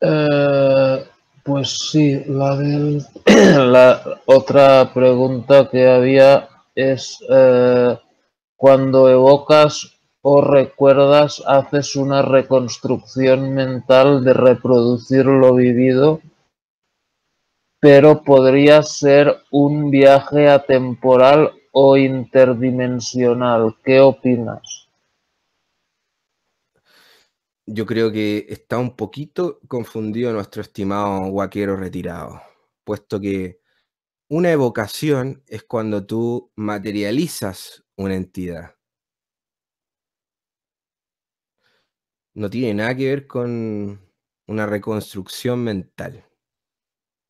Eh, pues sí, la, otra pregunta que había es eh, cuando evocas o recuerdas, haces una reconstrucción mental de reproducir lo vivido, pero podría ser un viaje atemporal o interdimensional. ¿Qué opinas? yo creo que está un poquito confundido nuestro estimado guaquero retirado, puesto que una evocación es cuando tú materializas una entidad. No tiene nada que ver con una reconstrucción mental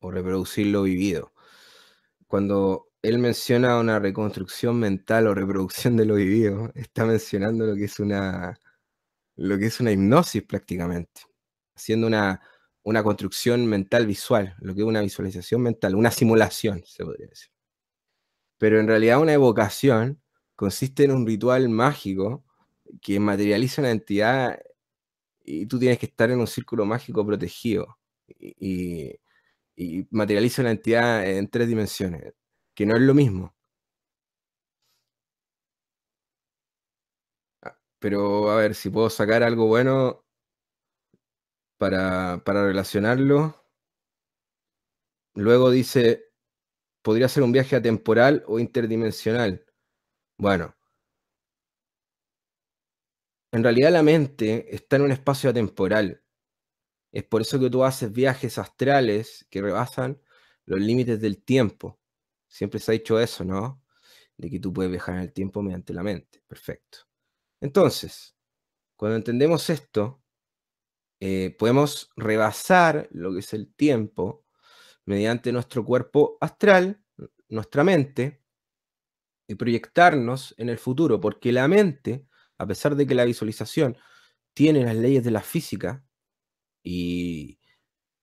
o reproducir lo vivido. Cuando él menciona una reconstrucción mental o reproducción de lo vivido, está mencionando lo que es una lo que es una hipnosis prácticamente, haciendo una, construcción mental visual, lo que es una visualización mental, una simulación, se podría decir. Pero en realidad una evocación consiste en un ritual mágico que materializa una entidad y tú tienes que estar en un círculo mágico protegido y, y materializa una entidad en tres dimensiones, que no es lo mismo. Pero a ver, si puedo sacar algo bueno para, relacionarlo. Luego dice, podría ser un viaje atemporal o interdimensional. Bueno, en realidad la mente está en un espacio atemporal. Es por eso que tú haces viajes astrales que rebasan los límites del tiempo. Siempre se ha dicho eso, ¿no? De que tú puedes viajar en el tiempo mediante la mente. Perfecto. Entonces, cuando entendemos esto, eh, podemos rebasar lo que es el tiempo mediante nuestro cuerpo astral, nuestra mente, y proyectarnos en el futuro, porque la mente, a pesar de que la visualización tiene las leyes de la física, y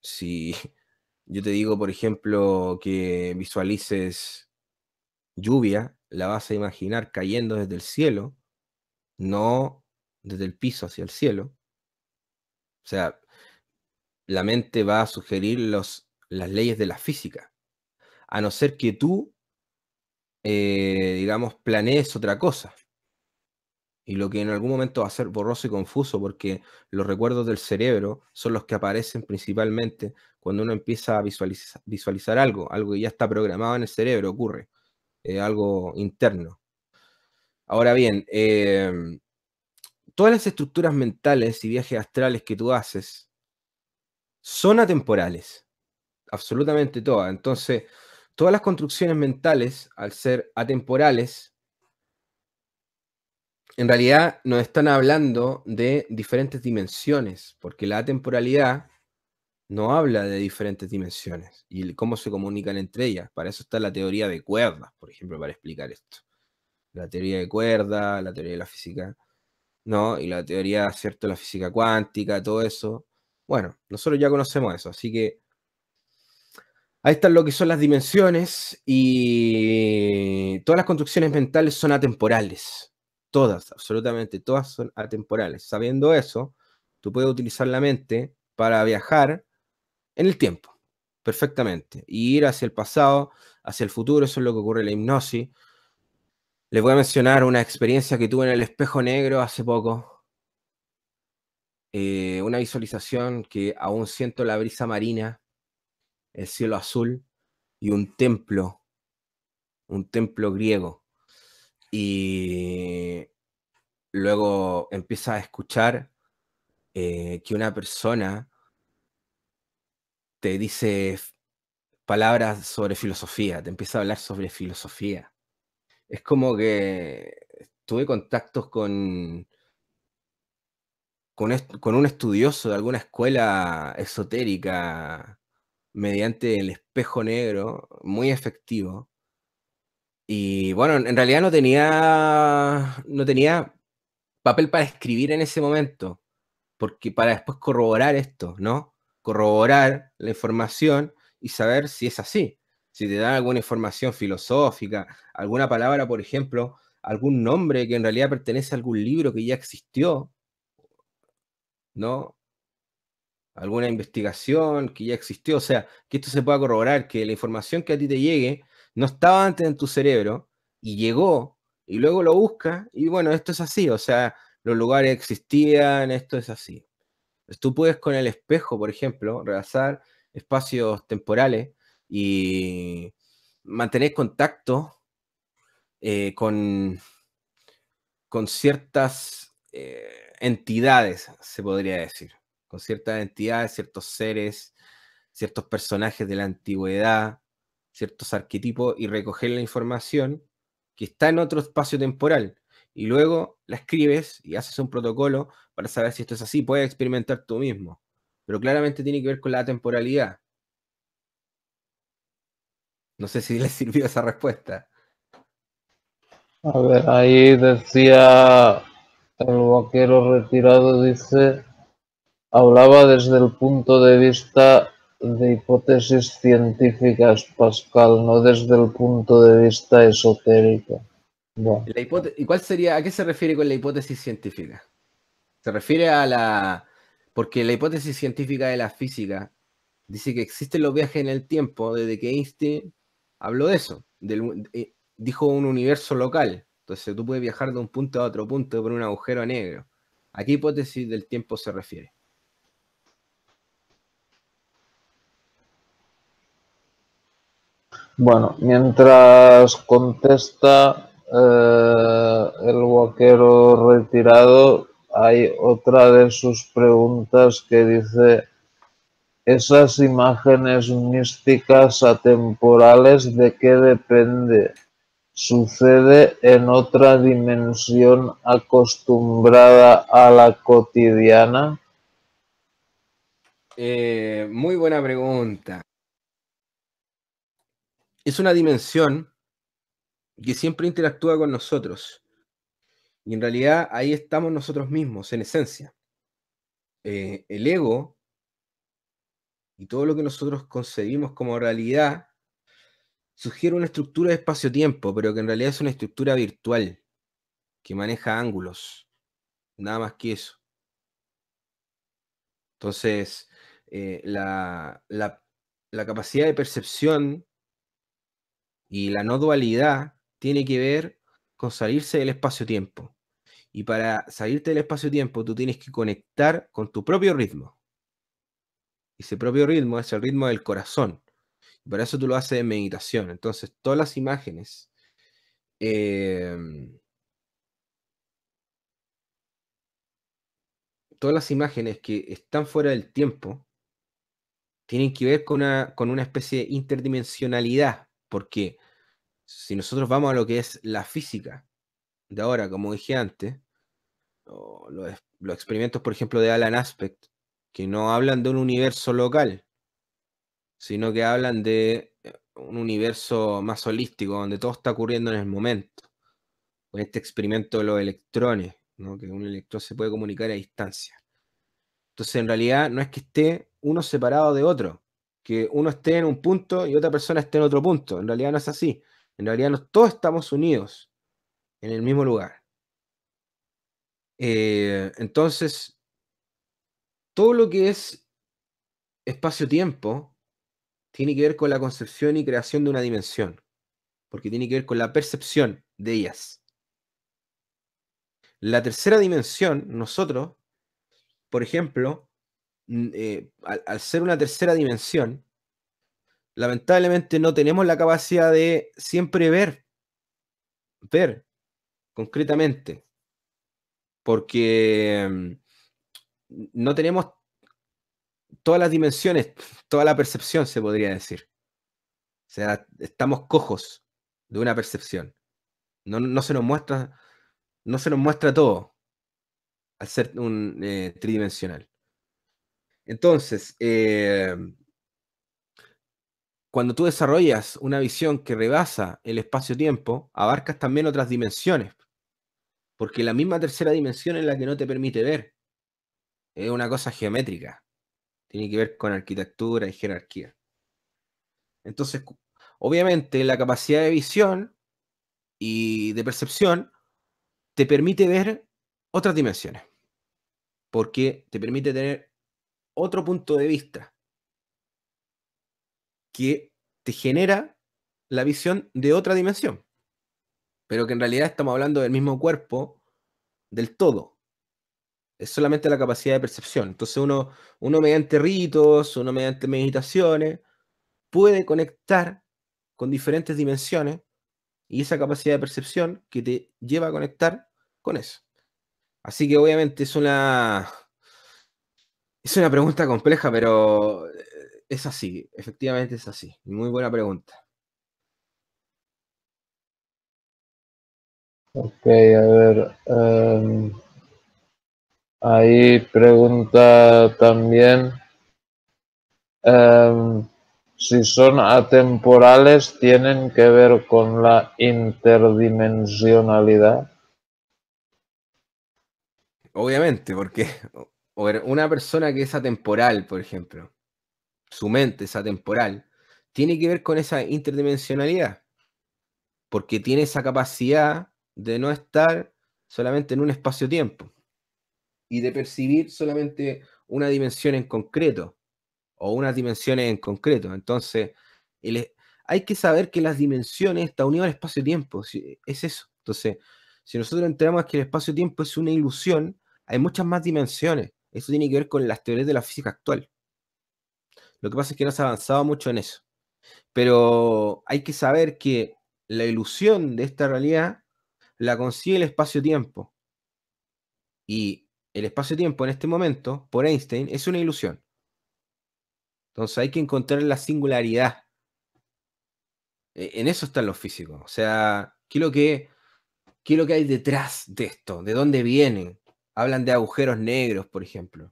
si yo te digo, por ejemplo, que visualices lluvia, la vas a imaginar cayendo desde el cielo, no desde el piso hacia el cielo. O sea, la mente va a sugerir los, las leyes de la física, a no ser que tú, eh, digamos, planees otra cosa. Y lo que en algún momento va a ser borroso y confuso, porque los recuerdos del cerebro son los que aparecen principalmente cuando uno empieza a visualizar, visualizar algo, algo que ya está programado en el cerebro, ocurre, eh, algo interno. Ahora bien, em, todas las estructuras mentales y viajes astrales que tú haces son atemporales, absolutamente todas. Entonces, todas las construcciones mentales, al ser atemporales, en realidad nos están hablando de diferentes dimensiones, porque la atemporalidad no habla de diferentes dimensiones y cómo se comunican entre ellas. Para eso está la teoría de cuerdas, por ejemplo, para explicar esto la teoría de cuerda, la teoría de la física, ¿no? Y la teoría, ¿cierto?, la física cuántica, todo eso. Bueno, nosotros ya conocemos eso, así que ahí están lo que son las dimensiones y todas las construcciones mentales son atemporales. Todas, absolutamente todas son atemporales. Sabiendo eso, tú puedes utilizar la mente para viajar en el tiempo, perfectamente. Y ir hacia el pasado, hacia el futuro, eso es lo que ocurre en la hipnosis. Les voy a mencionar una experiencia que tuve en el espejo negro hace poco. Eh, una visualización que aún siento la brisa marina, el cielo azul y un templo, un templo griego. Y luego empieza a escuchar eh, que una persona te dice palabras sobre filosofía, te empieza a hablar sobre filosofía es como que tuve contactos con, con, un estudioso de alguna escuela esotérica mediante el espejo negro, muy efectivo. Y bueno, en realidad no tenía, no tenía papel para escribir en ese momento, porque para después corroborar esto, ¿no? Corroborar la información y saber si es así si te dan alguna información filosófica, alguna palabra, por ejemplo, algún nombre que en realidad pertenece a algún libro que ya existió, ¿no? Alguna investigación que ya existió, o sea, que esto se pueda corroborar, que la información que a ti te llegue no estaba antes en tu cerebro y llegó y luego lo buscas y bueno, esto es así, o sea, los lugares existían, esto es así. Tú puedes con el espejo, por ejemplo, rebasar espacios temporales y mantener contacto eh, con, con ciertas eh, entidades, se podría decir, con ciertas entidades, ciertos seres, ciertos personajes de la antigüedad, ciertos arquetipos y recoger la información que está en otro espacio temporal. Y luego la escribes y haces un protocolo para saber si esto es así. Puedes experimentar tú mismo. Pero claramente tiene que ver con la temporalidad. No sé si le sirvió esa respuesta. A ver, ahí decía el vaquero retirado, dice, hablaba desde el punto de vista de hipótesis científicas, Pascal, no desde el punto de vista esotérico. La ¿Y cuál sería, a qué se refiere con la hipótesis científica? Se refiere a la... Porque la hipótesis científica de la física dice que existen los viajes en el tiempo desde que Einstein habló de eso. Del, eh, dijo un universo local. Entonces tú puedes viajar de un punto a otro punto por un agujero negro. ¿A qué hipótesis del tiempo se refiere? Bueno, mientras contesta eh, el guaquero retirado, hay otra de sus preguntas que dice esas imágenes místicas atemporales de qué depende. Sucede en otra dimensión acostumbrada a la cotidiana. Eh, muy buena pregunta. Es una dimensión que siempre interactúa con nosotros. Y en realidad ahí estamos nosotros mismos, en esencia. Eh, el ego y todo lo que nosotros concebimos como realidad sugiere una estructura de espacio-tiempo, pero que en realidad es una estructura virtual que maneja ángulos, nada más que eso. Entonces, eh, la capacidad de percepción y la no dualidad tiene que ver con salirse del espacio-tiempo. Y para salirte del espacio-tiempo, tú tienes que conectar con tu propio ritmo. Y ese propio ritmo es el ritmo del corazón. Por para eso tú lo haces en meditación. Entonces, todas las imágenes em, todas las imágenes que están fuera del tiempo tienen que ver con una, especie de interdimensionalidad, porque si nosotros vamos a lo que es la física de ahora, como dije antes, los, experimentos, por ejemplo, de Alan Aspect, que no hablan de un universo local, sino que hablan de eh, un universo más holístico, donde todo está ocurriendo en el momento. Con este experimento de los electrones, que un electrón se puede comunicar a distancia. Entonces, en realidad, no es que esté uno separado de otro, que uno esté en un punto y otra persona esté en otro punto. En realidad no es así. En realidad todos estamos unidos en el mismo lugar. Eh, entonces, todo lo que es espacio-tiempo tiene que ver con la concepción y creación de una dimensión, porque tiene que ver con la percepción de ellas. La tercera dimensión, nosotros, por ejemplo, eh, al ser una tercera dimensión, lamentablemente no tenemos la capacidad de siempre ver, ver concretamente, porque mm, no tenemos todas las dimensiones, toda la percepción se podría decir. O sea, estamos cojos de una percepción. No, se nos muestra, no se nos muestra todo al ser un eh, tridimensional. Entonces, eh, cuando tú desarrollas una visión que rebasa el espacio-tiempo, abarcas también otras dimensiones. Porque la misma tercera dimensión es la que no te permite ver es una cosa geométrica. Tiene que ver con arquitectura y jerarquía. Entonces, obviamente, la capacidad de visión y de percepción te permite ver otras dimensiones, porque te permite tener otro punto de vista que te genera la visión de otra dimensión, pero que en realidad estamos hablando del mismo cuerpo, del todo, es solamente la capacidad de percepción. Entonces uno, uno mediante ritos, uno mediante meditaciones, puede conectar con diferentes dimensiones y esa capacidad de percepción que te lleva a conectar con eso. Así que obviamente es una, es una pregunta compleja, pero eh, es así, efectivamente es así. Muy buena pregunta. Ok, a ver. Em, Ahí pregunta también em, si son atemporales, ¿tienen que ver con la interdimensionalidad? Obviamente, porque una persona que es atemporal, por ejemplo, su mente es atemporal, tiene que ver con esa interdimensionalidad, porque tiene esa capacidad de no estar solamente en un espacio-tiempo y de percibir solamente una dimensión en concreto o unas dimensiones en concreto. Entonces, hay que saber que las dimensiones están unidas al espacio-tiempo, es eso. Entonces, si nosotros entendemos que el espacio-tiempo es una ilusión, hay muchas más dimensiones. Eso tiene que ver con las teorías de la física actual. Lo que pasa es que no se ha avanzado mucho en eso. Pero hay que saber que la ilusión de esta realidad la consigue el espacio-tiempo. Y el espacio-tiempo en este momento, por Einstein, es una ilusión. Entonces hay que encontrar la singularidad. E, en eso están los físicos. O sea, ¿qué es lo que, qué que hay detrás de esto? ¿De dónde vienen? Hablan de agujeros negros, por ejemplo.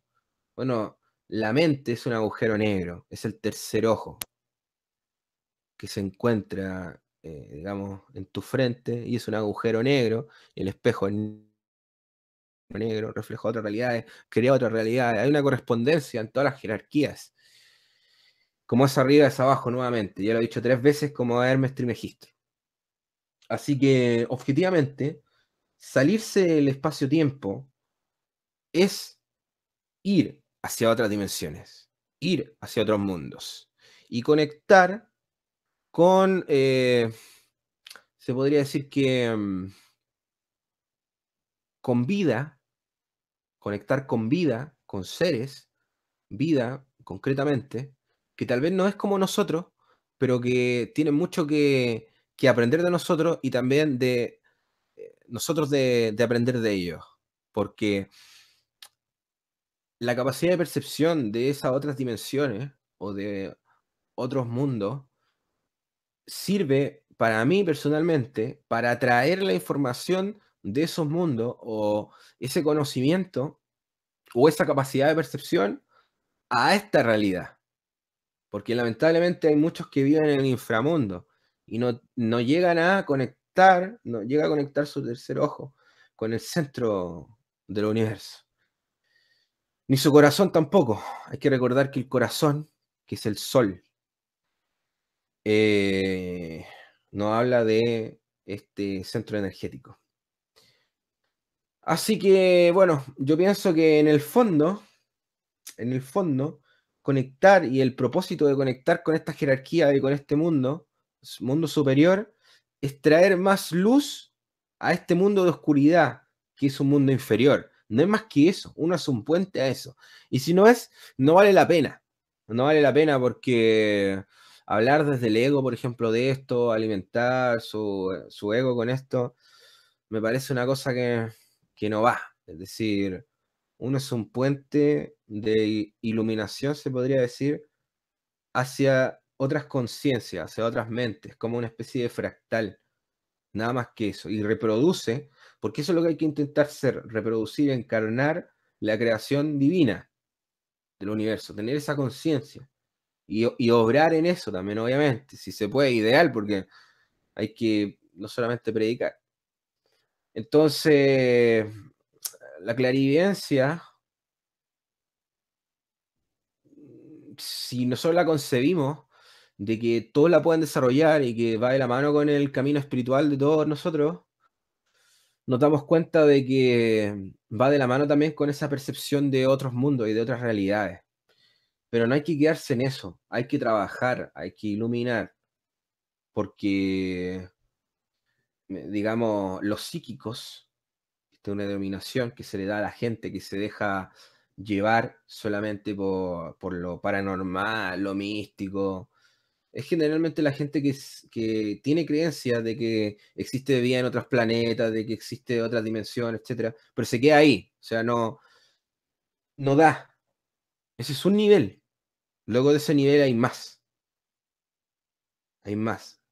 Bueno, la mente es un agujero negro, es el tercer ojo que se encuentra, eh, digamos, en tu frente y es un agujero negro, el espejo es negro, reflejó otras realidades, crea otras realidades. Hay una correspondencia en todas las jerarquías. Como es arriba, es abajo nuevamente. Ya lo he dicho tres veces como Hermes Trimegistro. Así que, objetivamente, salirse del espacio-tiempo es ir hacia otras dimensiones, ir hacia otros mundos y conectar con, eh, se podría decir que mm, con vida, conectar con vida, con seres, vida concretamente, que tal vez no es como nosotros, pero que tienen mucho que, aprender de nosotros y también de eh, nosotros de, aprender de ellos, porque la capacidad de percepción de esas otras dimensiones o de otros mundos sirve para mí personalmente para traer la información de esos mundos o ese conocimiento o esa capacidad de percepción a esta realidad. Porque lamentablemente hay muchos que viven en el inframundo y no, llegan a conectar, no llega a conectar su tercer ojo con el centro del universo. Ni su corazón tampoco. Hay que recordar que el corazón, que es el sol, eh, no habla de este centro energético. Así que, bueno, yo pienso que en el fondo, en el fondo, conectar y el propósito de conectar con esta jerarquía y con este mundo, mundo superior, es traer más luz a este mundo de oscuridad, que es un mundo inferior. No es más que eso, uno es un puente a eso. Y si no es, no vale la pena. No vale la pena porque hablar desde el ego, por ejemplo, de esto, alimentar su, eh, su ego con esto, me parece una cosa que que no va. Es decir, uno es un puente de iluminación, se podría decir, hacia otras conciencias, hacia otras mentes, como una especie de fractal. Nada más que eso. Y reproduce, porque eso es lo que hay que intentar ser, reproducir, encarnar la creación divina del universo, tener esa conciencia y, y, obrar en eso también, obviamente, si se puede, ideal, porque hay que no solamente predicar, entonces, la clarividencia, si nosotros la concebimos, de que todos la pueden desarrollar y que va de la mano con el camino espiritual de todos nosotros, nos damos cuenta de que va de la mano también con esa percepción de otros mundos y de otras realidades. Pero no hay que quedarse en eso, hay que trabajar, hay que iluminar, porque digamos, los psíquicos, esta es una denominación que se le da a la gente que se deja llevar solamente por, lo paranormal, lo místico. Es generalmente la gente que, tiene creencia de que existe vida en otros planetas, de que existe otra dimensión, etcétera, pero se queda ahí, o sea, no, no da. Ese es un nivel. Luego de ese nivel hay más. Hay más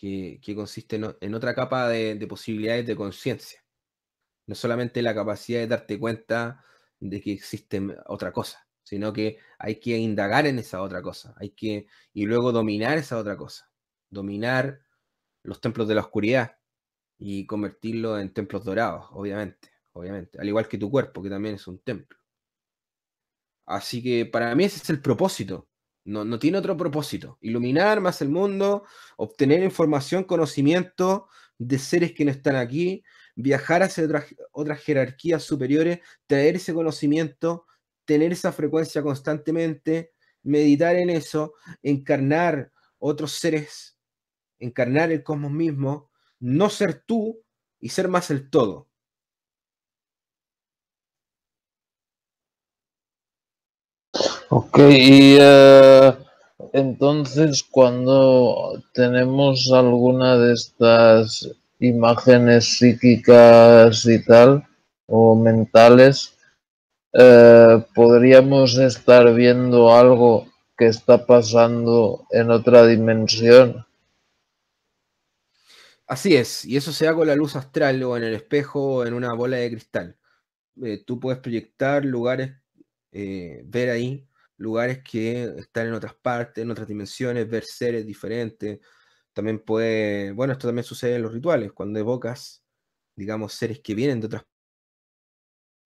que, consiste en, otra capa de, posibilidades de conciencia. No solamente la capacidad de darte cuenta de que existe otra cosa, sino que hay que indagar en esa otra cosa, hay que y luego dominar esa otra cosa, dominar los templos de la oscuridad y convertirlo en templos dorados, obviamente, obviamente, al igual que tu cuerpo, que también es un templo. Así que para mí ese es el propósito no, tiene otro propósito. Iluminar más el mundo, obtener información, conocimiento de seres que no están aquí, viajar hacia otras, otras jerarquías superiores, traer ese conocimiento, tener esa frecuencia constantemente, meditar en eso, encarnar otros seres, encarnar el cosmos mismo, no ser tú y ser más el todo. Ok, y eh, entonces cuando tenemos alguna de estas imágenes psíquicas y tal, o mentales, eh, podríamos estar viendo algo que está pasando en otra dimensión. Así es, y eso se da con la luz astral o en el espejo o en una bola de cristal. Eh, tú puedes proyectar lugares, ver ahí lugares que están en otras partes, en otras dimensiones, ver seres diferentes. También puede, bueno, esto también sucede en los rituales, cuando evocas, digamos, seres que vienen de otras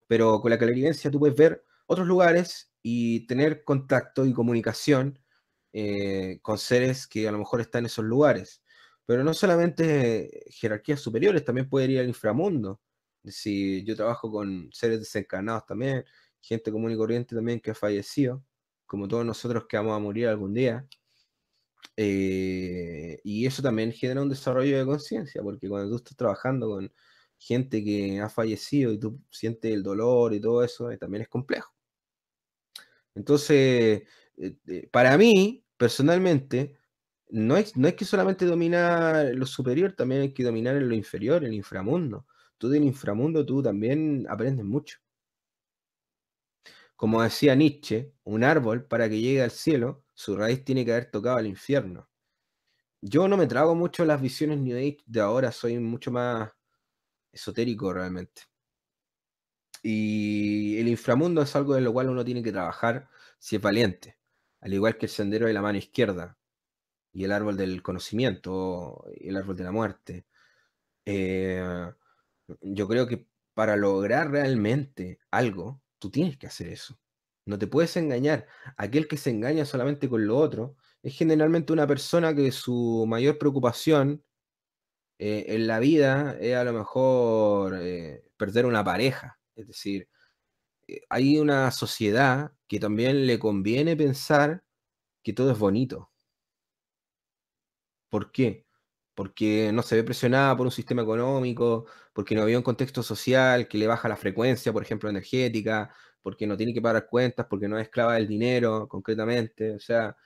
pero con la clarividencia tú puedes ver otros lugares y tener contacto y comunicación eh, con seres que a lo mejor están en esos lugares. Pero no solamente jerarquías superiores, también puede ir al inframundo. Si yo trabajo con seres desencarnados también, gente común y corriente también que ha fallecido, como todos nosotros que vamos a morir algún día. Eh, y eso también genera un desarrollo de conciencia, porque cuando tú estás trabajando con gente que ha fallecido y tú sientes el dolor y todo eso, eh, también es complejo. Entonces, eh, para mí, personalmente, no es, no es que solamente dominar lo superior, también hay que dominar lo inferior, el inframundo. Tú del inframundo, tú también aprendes mucho. Como decía Nietzsche, un árbol para que llegue al cielo, su raíz tiene que haber tocado al infierno. Yo no me trago mucho las visiones New Age de ahora, soy mucho más esotérico realmente. Y el inframundo es algo en lo cual uno tiene que trabajar si es valiente, al igual que el sendero de la mano izquierda y el árbol del conocimiento, y el árbol de la muerte. Eh, yo creo que para lograr realmente algo, Tú tienes que hacer eso. No te puedes engañar. Aquel que se engaña solamente con lo otro es generalmente una persona que su mayor preocupación eh, en la vida es a lo mejor eh, perder una pareja. Es decir, eh, hay una sociedad que también le conviene pensar que todo es bonito. ¿Por qué? Porque no se ve presionada por un sistema económico, porque no había un contexto social que le baja la frecuencia, por ejemplo, energética, porque no tiene que pagar cuentas, porque no es esclava del dinero, concretamente. O sea,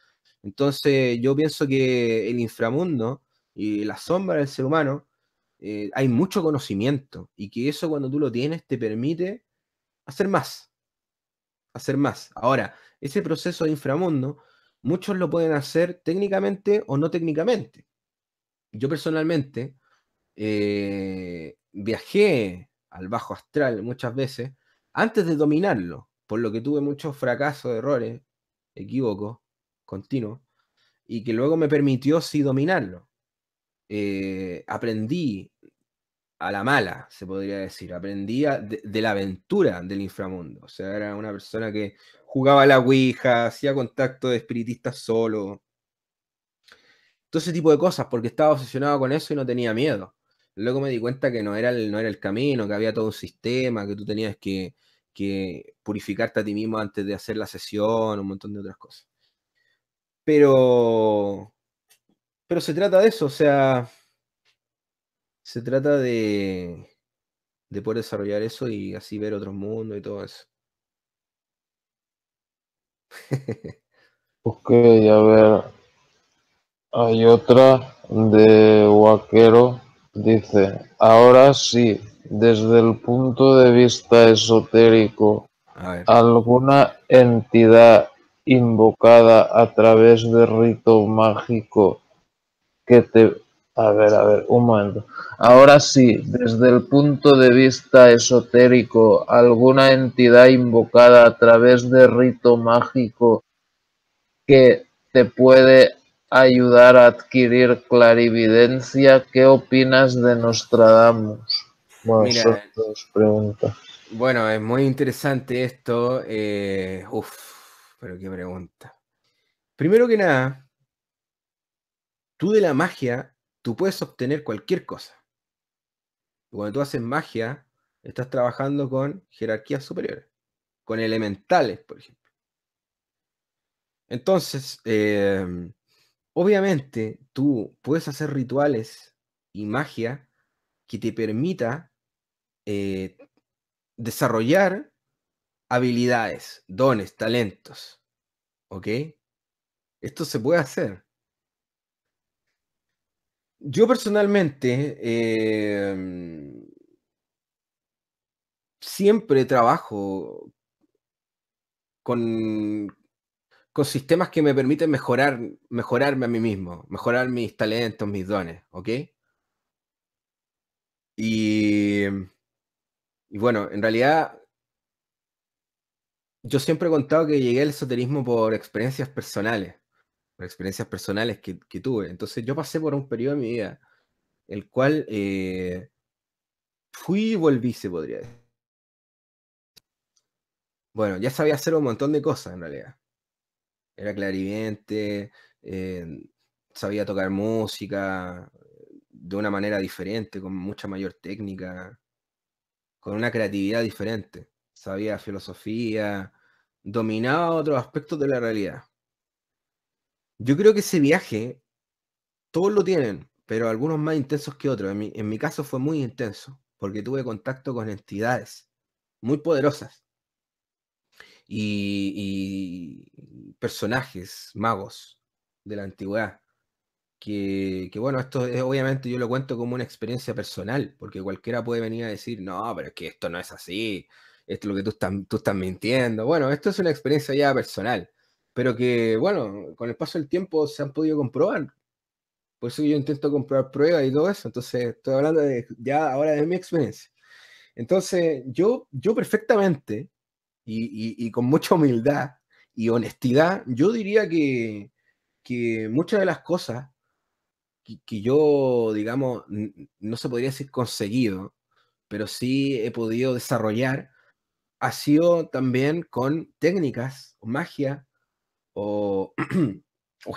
entonces yo pienso que el inframundo y la sombra del ser humano, eh, hay mucho conocimiento y que eso cuando tú lo tienes te permite hacer más, hacer más. Ahora, ese proceso de inframundo, muchos lo pueden hacer técnicamente o no técnicamente. Yo personalmente eh, viajé al bajo astral muchas veces antes de dominarlo, por lo que tuve muchos fracasos, errores, equívocos, continuos, y que luego me permitió sí dominarlo. Eh, aprendí a la mala, se podría decir, aprendí de, la aventura del inframundo. O sea, era una persona que jugaba a la Ouija, hacía contacto de espiritistas solo. Todo ese tipo de cosas, porque estaba obsesionado con eso y no tenía miedo. Luego me di cuenta que no era el, no era el camino, que había todo un sistema, que tú tenías que, purificarte a ti mismo antes de hacer la sesión, un montón de otras cosas. Pero, pero se trata de eso, o sea, se trata de, de poder desarrollar eso y así ver otros mundos y todo eso. ok, a ver, hay otra de Waquero. Dice, ahora sí, desde el punto de vista esotérico, alguna entidad invocada a través de rito mágico que te... A ver, a ver, un momento. Ahora sí, desde el punto de vista esotérico, alguna entidad invocada a través de rito mágico que te puede ayudar a adquirir clarividencia. ¿Qué opinas de Nostradamus? Bueno, Bueno, es muy interesante esto. Eh, uf, pero qué pregunta. Primero que nada, tú de la magia, tú puedes obtener cualquier cosa. Cuando tú haces magia, estás trabajando con jerarquías superiores, con elementales, por ejemplo. Entonces, eh, obviamente tú puedes hacer rituales y magia que te permita eh, desarrollar habilidades, dones, talentos. ¿Ok? Esto se puede hacer. Yo personalmente em, siempre trabajo con, con sistemas que me permiten mejorar, mejorarme a mí mismo, mejorar mis talentos, mis dones, ¿ok? Y, bueno, en realidad yo siempre he contado que llegué al esoterismo por experiencias personales, por experiencias personales que, tuve. Entonces yo pasé por un periodo de mi vida, el cual eh, fui y volví, se podría decir. Bueno, ya sabía hacer un montón de cosas en realidad era clarividente, eh, sabía tocar música de una manera diferente, con mucha mayor técnica, con una creatividad diferente. Sabía filosofía, dominaba otros aspectos de la realidad. Yo creo que ese viaje, todos lo tienen, pero algunos más intensos que otros. en mi caso fue muy intenso, porque tuve contacto con entidades muy poderosas y, personajes, magos de la antigüedad. Que, bueno, esto es, obviamente yo lo cuento como una experiencia personal, porque cualquiera puede venir a decir, no, pero es que esto no es así, esto es lo que tú estás, tú estás mintiendo. Bueno, esto es una experiencia ya personal, pero que bueno, con el paso del tiempo se han podido comprobar. Por eso yo intento comprobar pruebas y todo eso, entonces estoy hablando de, ya ahora de mi experiencia. Entonces, yo, yo perfectamente y, con mucha humildad y honestidad, yo diría que, muchas de las cosas que, yo, digamos, no se podría decir conseguido, pero sí he podido desarrollar, ha sido también con técnicas, magia o,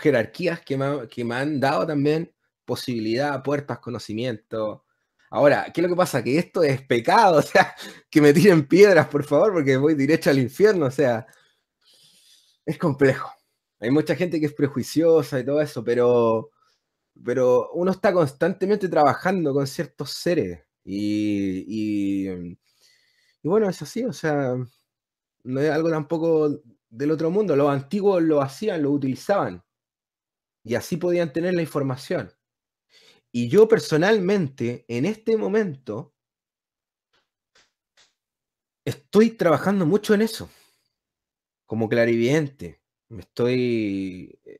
jerarquías que me, que me, han dado también posibilidad, puertas, conocimiento, Ahora, ¿qué es lo que pasa? Que esto es pecado, o sea, que me tiren piedras, por favor, porque voy derecho al infierno, o sea, es complejo. Hay mucha gente que es prejuiciosa y todo eso, pero, pero uno está constantemente trabajando con ciertos seres. Y, y, y bueno, es así, o sea, no es algo tampoco del otro mundo. Los antiguos lo hacían, lo utilizaban. Y así podían tener la información. Y yo personalmente, en este momento, estoy trabajando mucho en eso, como clarividente. Me estoy eh,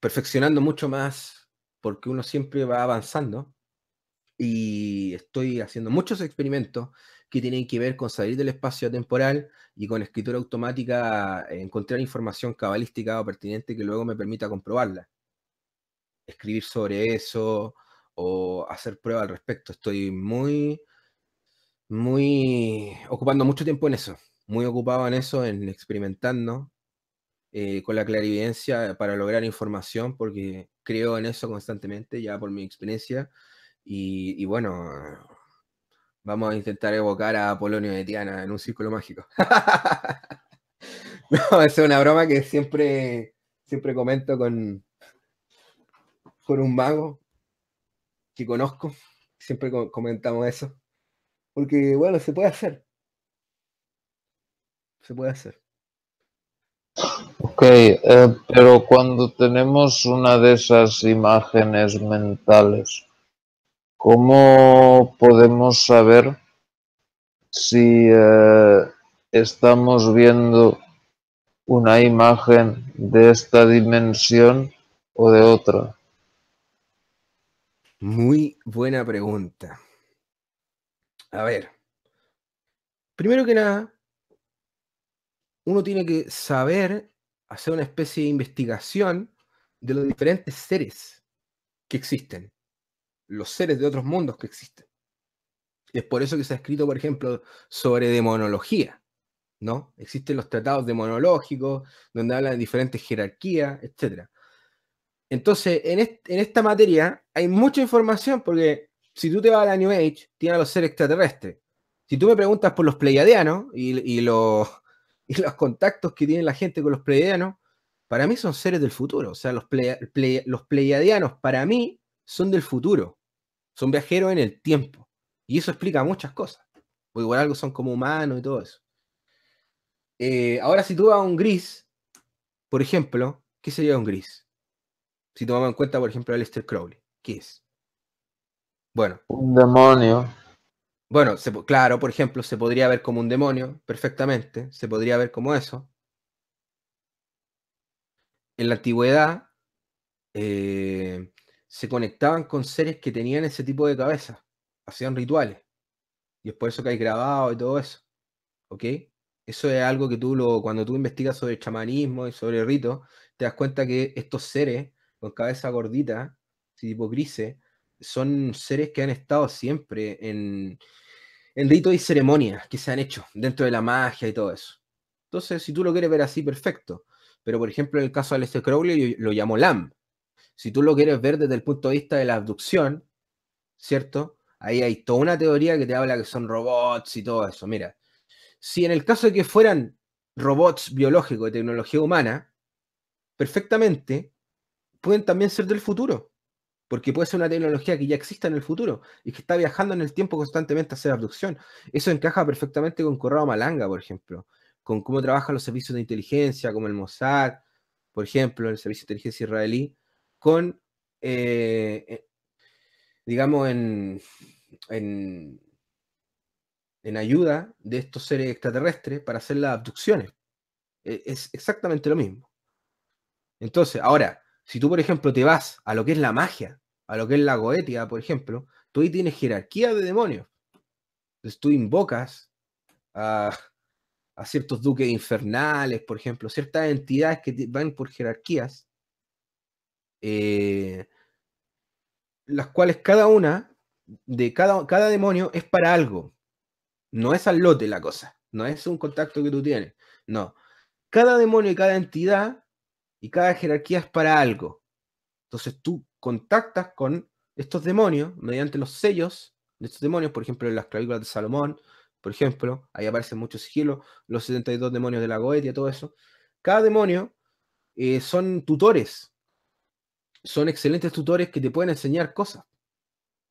perfeccionando mucho más porque uno siempre va avanzando y estoy haciendo muchos experimentos que tienen que ver con salir del espacio temporal y con escritura automática encontrar información cabalística o pertinente que luego me permita comprobarla. Escribir sobre eso, o hacer prueba al respecto. Estoy muy, muy ocupando mucho tiempo en eso, muy ocupado en eso, en experimentando eh, con la clarividencia para lograr información, porque creo en eso constantemente, ya por mi experiencia. Y, bueno, vamos a intentar evocar a Polonio de Tiana en un círculo mágico. no, es una broma que siempre, siempre comento con, con un mago, que conozco, siempre comentamos eso, porque bueno, se puede hacer. Se puede hacer. Ok, eh, pero cuando tenemos una de esas imágenes mentales, ¿cómo podemos saber si eh, estamos viendo una imagen de esta dimensión o de otra? Muy buena pregunta. A ver, primero que nada, uno tiene que saber hacer una especie de investigación de los diferentes seres que existen, los seres de otros mundos que existen. Es por eso que se ha escrito, por ejemplo, sobre demonología, ¿no? Existen los tratados demonológicos, donde hablan de diferentes jerarquías, etc. Entonces, en, esta materia hay mucha información porque si tú te vas a la New Age, tiene a los seres extraterrestres. Si tú me preguntas por los pleiadianos y, los, contactos que tiene la gente con los pleiadianos, para mí son seres del futuro. O sea, los, pleiadianos para mí son del futuro. Son viajeros en el tiempo. Y eso explica muchas cosas. O igual algo son como humanos y todo eso. Eh, ahora, si tú vas a un gris, por ejemplo, ¿qué sería un gris? Si tomamos en cuenta, por ejemplo, a Lester Crowley, ¿qué es? Bueno. Un demonio. Bueno, claro, por ejemplo, se podría ver como un demonio, perfectamente, se podría ver como eso. En la antigüedad eh, se conectaban con seres que tenían ese tipo de cabeza, hacían rituales. Y es por eso que hay grabado y todo eso. ¿Ok? Eso es algo que tú, cuando tú investigas sobre chamanismo y sobre ritos, te das cuenta que estos seres cabeza gordita, tipo grises, son seres que han estado siempre en, en ritos y ceremonias que se han hecho dentro de la magia y todo eso. Entonces, si tú lo quieres ver así, perfecto. Pero, por ejemplo, en el caso de Aleister Crowley, lo llamo Lam. Si tú lo quieres ver desde el punto de vista de la abducción, ¿cierto? Ahí hay toda una teoría que te habla que son robots y todo eso. Mira, si en el caso de que fueran robots biológicos de tecnología humana, perfectamente pueden también ser del futuro, porque puede ser una tecnología que ya exista en el futuro y que está viajando en el tiempo constantemente a hacer abducción. Eso encaja perfectamente con Corrado Malanga, por ejemplo, con cómo trabajan los servicios de inteligencia, como el Mossad, por ejemplo, el servicio de inteligencia israelí, con, eh, eh, digamos, en, en, en ayuda de estos seres extraterrestres para hacer las abducciones. E-, es exactamente lo mismo. Entonces, ahora, si tú, por ejemplo, te vas a lo que es la magia, a lo que es la goética, por ejemplo, tú ahí tienes jerarquía de demonios. Entonces tú invocas a, ciertos duques infernales, por ejemplo, ciertas entidades que van por jerarquías, eh, las cuales cada una, de cada, cada demonio es para algo. No es al lote la cosa, no es un contacto que tú tienes, no. Cada demonio y cada entidad y cada jerarquía es para algo. Entonces tú contactas con estos demonios mediante los sellos de estos demonios, por ejemplo, en las clavículas de Salomón, por ejemplo, ahí aparecen muchos sigilos, los 72 demonios de la Goetia, todo eso. Cada demonio eh, son tutores, son excelentes tutores que te pueden enseñar cosas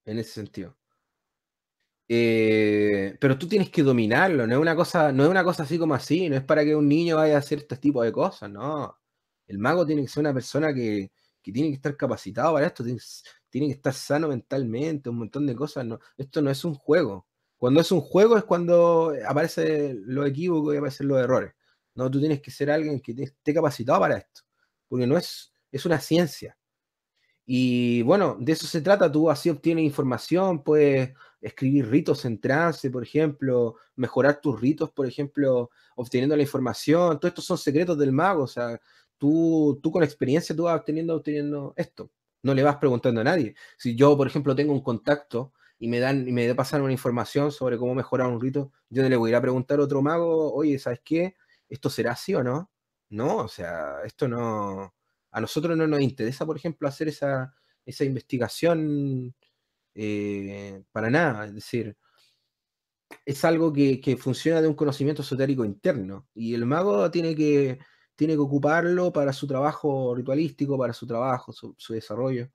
en ese sentido. Eh, pero tú tienes que dominarlo, no es una cosa, no es una cosa así como así, no es para que un niño vaya a hacer este tipo de cosas, no. El mago tiene que ser una persona que, tiene que estar capacitado para esto, tiene, que estar sano mentalmente, un montón de cosas. No, esto no es un juego. Cuando es un juego es cuando aparece los equívocos y aparecen los errores. No, tú tienes que ser alguien que esté capacitado para esto, porque no es, es una ciencia. Y bueno, de eso se trata, tú así obtienes información, puedes escribir ritos en trance, por ejemplo, mejorar tus ritos, por ejemplo, obteniendo la información, Todos estos son secretos del mago, o sea, tú, tú con experiencia tú vas obteniendo, obteniendo esto. No le vas preguntando a nadie. Si yo, por ejemplo, tengo un contacto y me dan y me pasan una información sobre cómo mejorar un rito, yo no le voy a ir a preguntar a otro mago, oye, ¿sabes qué? ¿Esto será así o no? No, o sea, esto no... A nosotros no nos interesa, por ejemplo, hacer esa, esa investigación eh, para nada. Es decir, es algo que, que, funciona de un conocimiento esotérico interno. Y el mago tiene que tiene que ocuparlo para su trabajo ritualístico, para su trabajo, su, desarrollo.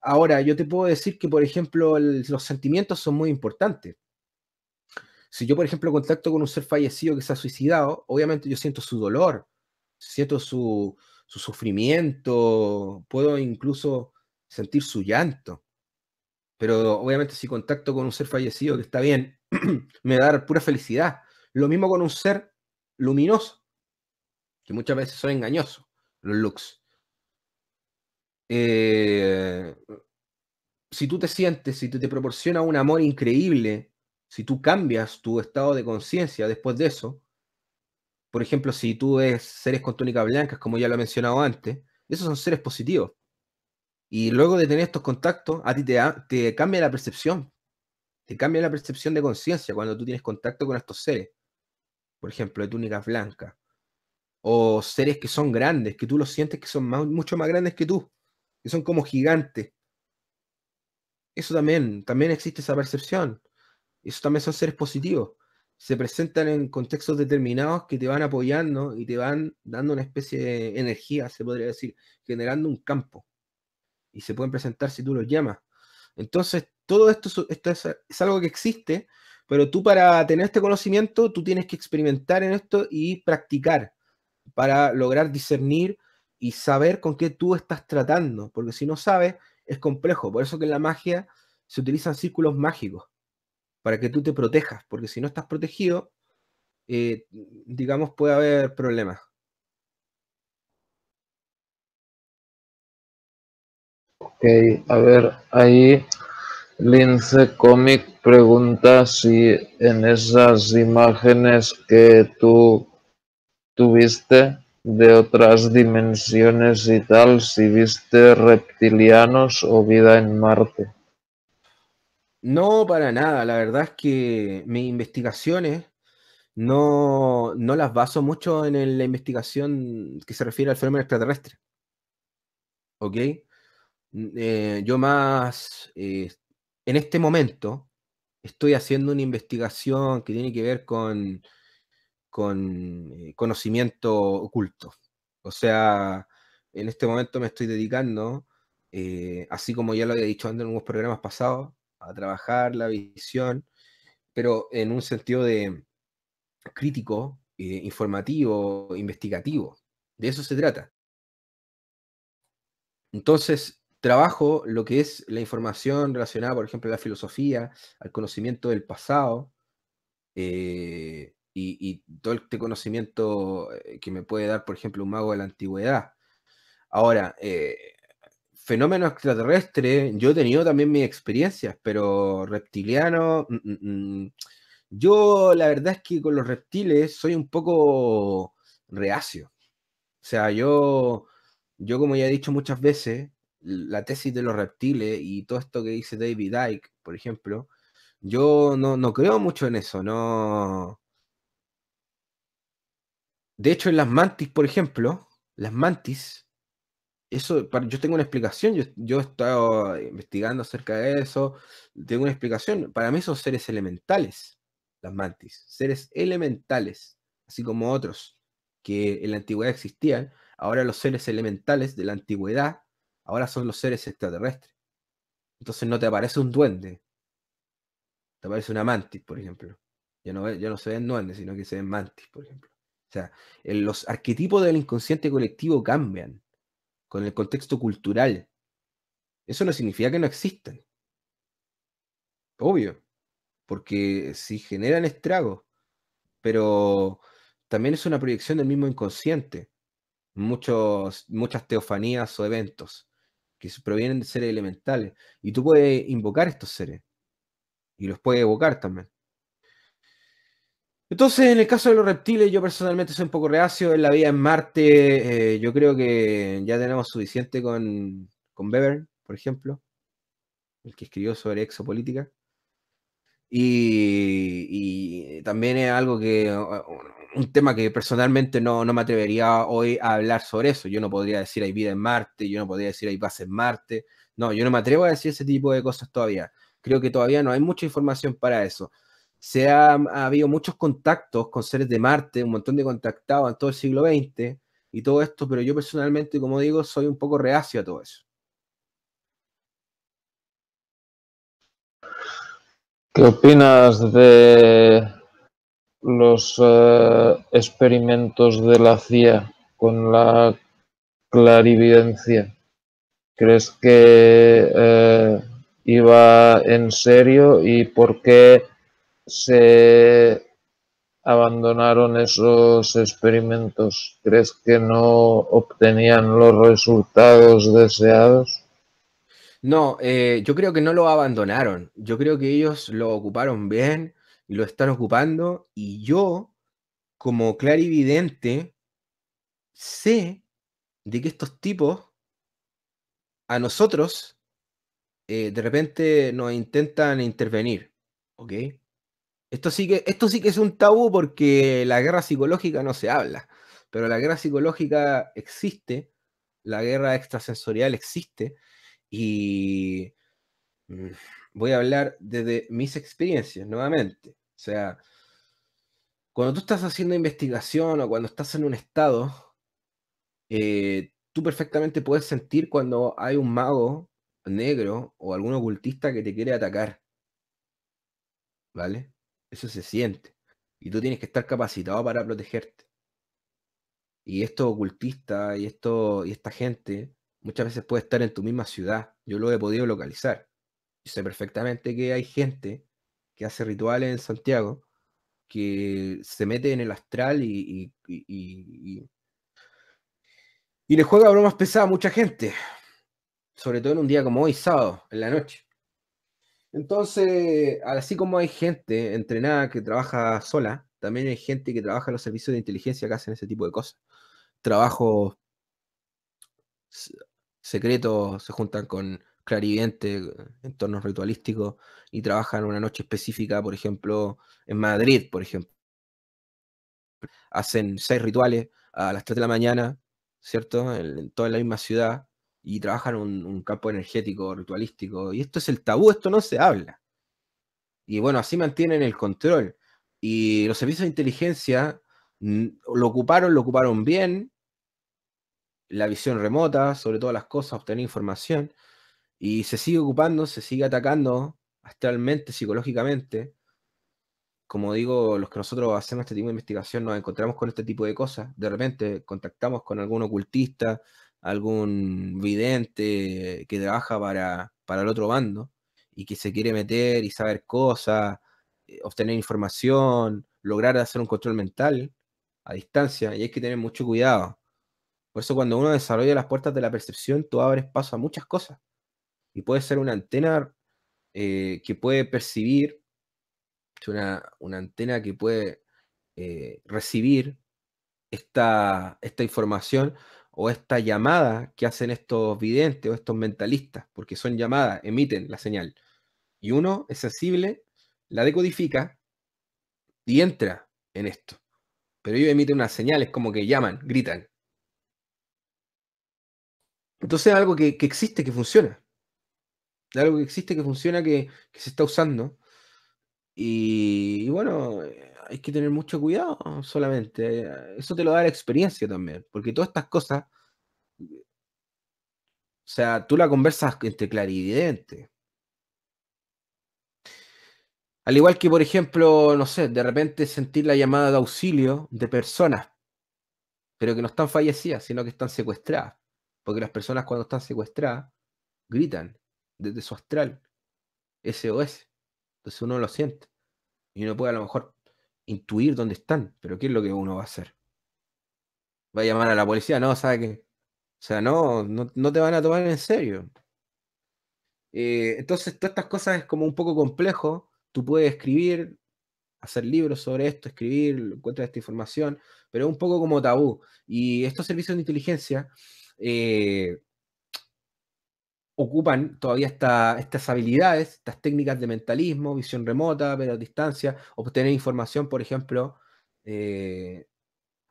Ahora, yo te puedo decir que, por ejemplo, los sentimientos son muy importantes. Si yo, por ejemplo, contacto con un ser fallecido que se ha suicidado, obviamente yo siento su dolor, siento su, su sufrimiento, puedo incluso sentir su llanto. Pero obviamente si contacto con un ser fallecido que está bien, me da pura felicidad. Lo mismo con un ser luminoso que muchas veces son engañosos, los looks. Eh, si tú te sientes, si te proporciona un amor increíble, si tú cambias tu estado de conciencia después de eso, por ejemplo, si tú ves seres con túnicas blancas, como ya lo he mencionado antes, esos son seres positivos. Y luego de tener estos contactos, a ti te cambia la percepción. Te cambia la percepción de conciencia cuando tú tienes contacto con estos seres. Por ejemplo, de túnicas blancas o seres que son grandes, que tú los sientes que son mucho más grandes que tú, que son como gigantes. Eso también, también existe esa percepción. Eso también son seres positivos. Se presentan en contextos determinados que te van apoyando y te van dando una especie de energía, se podría decir, generando un campo. Y se pueden presentar si tú los llamas. Entonces, todo esto, es, es algo que existe, pero tú para tener este conocimiento, tú tienes que experimentar en esto y practicar para lograr discernir y saber con qué tú estás tratando, porque si no sabes, es complejo. Por eso que en la magia se utilizan círculos mágicos, para que tú te protejas, porque si no estás protegido, eh, digamos, puede haber problemas. Ok, a ver, ahí Lince Comic pregunta si en esas imágenes que tú tuviste de otras dimensiones y tal, si viste reptilianos o vida en Marte. No, para nada. La verdad es que mis investigaciones no, no las baso mucho en la investigación que se refiere al fenómeno extraterrestre. ¿Ok? Mm, eh, yo más, eh, en este momento, estoy haciendo una investigación que tiene que ver con con eh, conocimiento oculto. O sea, en este momento me estoy dedicando, eh, así como ya lo había dicho antes en algunos programas pasados, a trabajar la visión, pero en un sentido de crítico, eh, informativo, investigativo. De eso se trata. Entonces, trabajo lo que es la información relacionada, por ejemplo, a la filosofía, al conocimiento del pasado, y, todo este conocimiento eh, que me puede dar, por ejemplo, un mago de la antigüedad. Ahora, eh, fenómeno extraterrestre, yo he tenido también mis experiencias, pero reptiliano, mm, mm, mm. yo la verdad es que con los reptiles soy un poco reacio. O sea, yo, yo como ya he dicho muchas veces, la tesis de los reptiles y todo esto que dice David Icke, por ejemplo, yo no creo mucho en eso, no, de hecho, en las mantis, por ejemplo, las mantis, eso, yo tengo una explicación, yo, yo he estado investigando acerca de eso, tengo una explicación. Para mí son seres elementales, las mantis, seres elementales, así como otros que en la antigüedad existían. Ahora los seres elementales de la antigüedad, ahora son los seres extraterrestres. Entonces no te aparece un duende, te aparece una mantis, por ejemplo. Ya no, ya no se ven duendes, sino que se ven mantis, por ejemplo. O sea, los arquetipos del inconsciente colectivo cambian con el contexto cultural. Eso no significa que no existen Obvio, porque si generan estragos, pero también es una proyección del mismo inconsciente. Muchos, muchas teofanías o eventos que provienen de seres elementales. Y tú puedes invocar estos seres. Y los puedes evocar también. Entonces, en el caso de los reptiles, yo personalmente soy un poco reacio. En la vida en Marte, eh, yo creo que ya tenemos suficiente con, con por ejemplo, el que escribió sobre exopolítica. Y, también es algo que, un tema que personalmente no, no, me atrevería hoy a hablar sobre eso. Yo no podría decir hay vida en Marte, yo no podría decir hay paz en Marte. No, yo no me atrevo a decir ese tipo de cosas todavía. Creo que todavía no hay mucha información para eso se ha, habido muchos contactos con seres de Marte, un montón de contactados en todo el siglo XX y todo esto, pero yo personalmente, como digo, soy un poco reacio a todo eso. ¿Qué opinas de los eh, experimentos de la CIA con la clarividencia? ¿Crees que eh, iba en serio y por qué? se abandonaron esos experimentos? ¿Crees que no obtenían los resultados deseados? No, eh, yo creo que no lo abandonaron. Yo creo que ellos lo ocuparon bien, lo están ocupando y yo, como clarividente, sé de que estos tipos a nosotros eh, de repente nos intentan intervenir, ¿ok? Esto sí, que, esto sí que es un tabú porque la guerra psicológica no se habla, pero la guerra psicológica existe, la guerra extrasensorial existe y mm, voy a hablar desde mis experiencias nuevamente. O sea, cuando tú estás haciendo investigación o cuando estás en un estado, eh, tú perfectamente puedes sentir cuando hay un mago negro o algún ocultista que te quiere atacar. ¿Vale? Eso se siente. Y tú tienes que estar capacitado para protegerte. Y esto ocultistas y, esto, y esta gente muchas veces puede estar en tu misma ciudad. Yo lo he podido localizar. Yo sé perfectamente que hay gente que hace rituales en Santiago que se mete en el astral y, y, y, y le juega bromas pesadas a mucha gente. Sobre todo en un día como hoy, sábado, en la noche. Entonces, así como hay gente entrenada que trabaja sola, también hay gente que trabaja en los servicios de inteligencia que hacen ese tipo de cosas. Trabajos secretos, se juntan con clarividente, entornos ritualísticos, y trabajan una noche específica, por ejemplo, en Madrid, por ejemplo. Hacen seis rituales a las 3 de la mañana, ¿cierto? en toda la misma ciudad, y trabajan un, un campo energético, ritualístico, y esto es el tabú, esto no se habla. Y bueno, así mantienen el control. Y los servicios de inteligencia lo ocuparon, lo ocuparon bien, la visión remota, sobre todas las cosas, obtener información, y se sigue ocupando, se sigue atacando astralmente, psicológicamente. Como digo, los que nosotros hacemos este tipo de investigación nos encontramos con este tipo de cosas, de repente contactamos con algún ocultista, algún vidente que trabaja para, el otro bando y que se quiere meter y saber cosas, eh, obtener información, lograr hacer un control mental a distancia y hay que tener mucho cuidado. Por eso cuando uno desarrolla las puertas de la percepción, tú abres paso a muchas cosas. Y puede ser una antena eh, que puede percibir, una, antena que puede eh, recibir esta, esta información, o esta llamada que hacen estos videntes o estos mentalistas, porque son llamadas, emiten la señal. Y uno es sensible, la decodifica y entra en esto. Pero ellos emiten unas es como que llaman, gritan. Entonces es algo que, existe, que funciona. Es algo que existe, que funciona, que, que se está usando. Y, bueno, eh, hay que tener mucho cuidado solamente. Eh, eso te lo da la experiencia también, porque todas estas cosas, eh, o sea, tú la conversas entre clarividente. Al igual que, por ejemplo, no sé, de repente sentir la llamada de auxilio de personas, pero que no están fallecidas, sino que están secuestradas. Porque las personas cuando están secuestradas gritan desde su astral, SOS entonces uno lo siente. Y uno puede a lo mejor intuir dónde están, pero ¿qué es lo que uno va a hacer? ¿Va a llamar a la policía? No, ¿sabe qué? O sea, no, no, te van a tomar en serio. Eh, entonces, todas estas cosas es como un poco complejo. Tú puedes escribir, hacer libros sobre esto, escribir, encuentras esta información, pero es un poco como tabú. Y estos servicios de inteligencia eh, ocupan todavía estas habilidades, estas técnicas de mentalismo, visión remota, pero a distancia, obtener información, por ejemplo. Eh,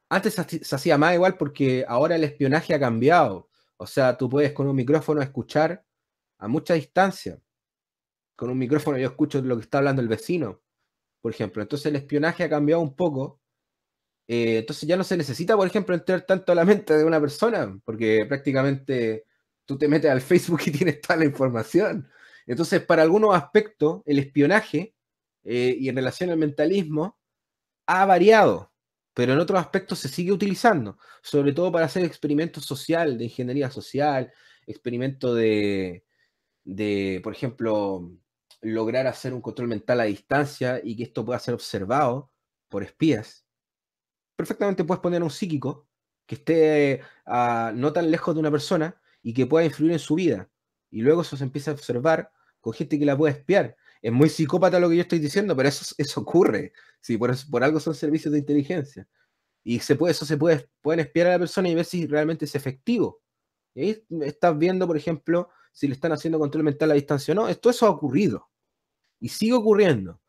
antes se hacía más igual porque ahora el espionaje ha cambiado. O sea, tú puedes con un micrófono escuchar a mucha distancia. Con un micrófono yo escucho lo que está hablando el vecino, por ejemplo. Entonces el espionaje ha cambiado un poco. Eh, entonces ya no se necesita, por ejemplo, entrar tanto a la mente de una persona, porque prácticamente Tú te metes al Facebook y tienes toda la información. Entonces, para algunos aspectos, el espionaje eh, y en relación al mentalismo ha variado, pero en otros aspectos se sigue utilizando, sobre todo para hacer experimentos social, de ingeniería social, experimentos de, por ejemplo, lograr hacer un control mental a distancia y que esto pueda ser observado por espías. Perfectamente puedes poner a un psíquico que esté eh, no tan lejos de una persona y que pueda influir en su vida. Y luego eso se empieza a observar con gente que la puede espiar. Es muy psicópata lo que yo estoy diciendo, pero eso, eso ocurre. si por, por algo son servicios de inteligencia. Y se puede, eso se puede, pueden espiar a la persona y ver si realmente es efectivo. Y estás viendo, por ejemplo, si le están haciendo control mental a distancia o no. Esto eso ha ocurrido. Y sigue ocurriendo.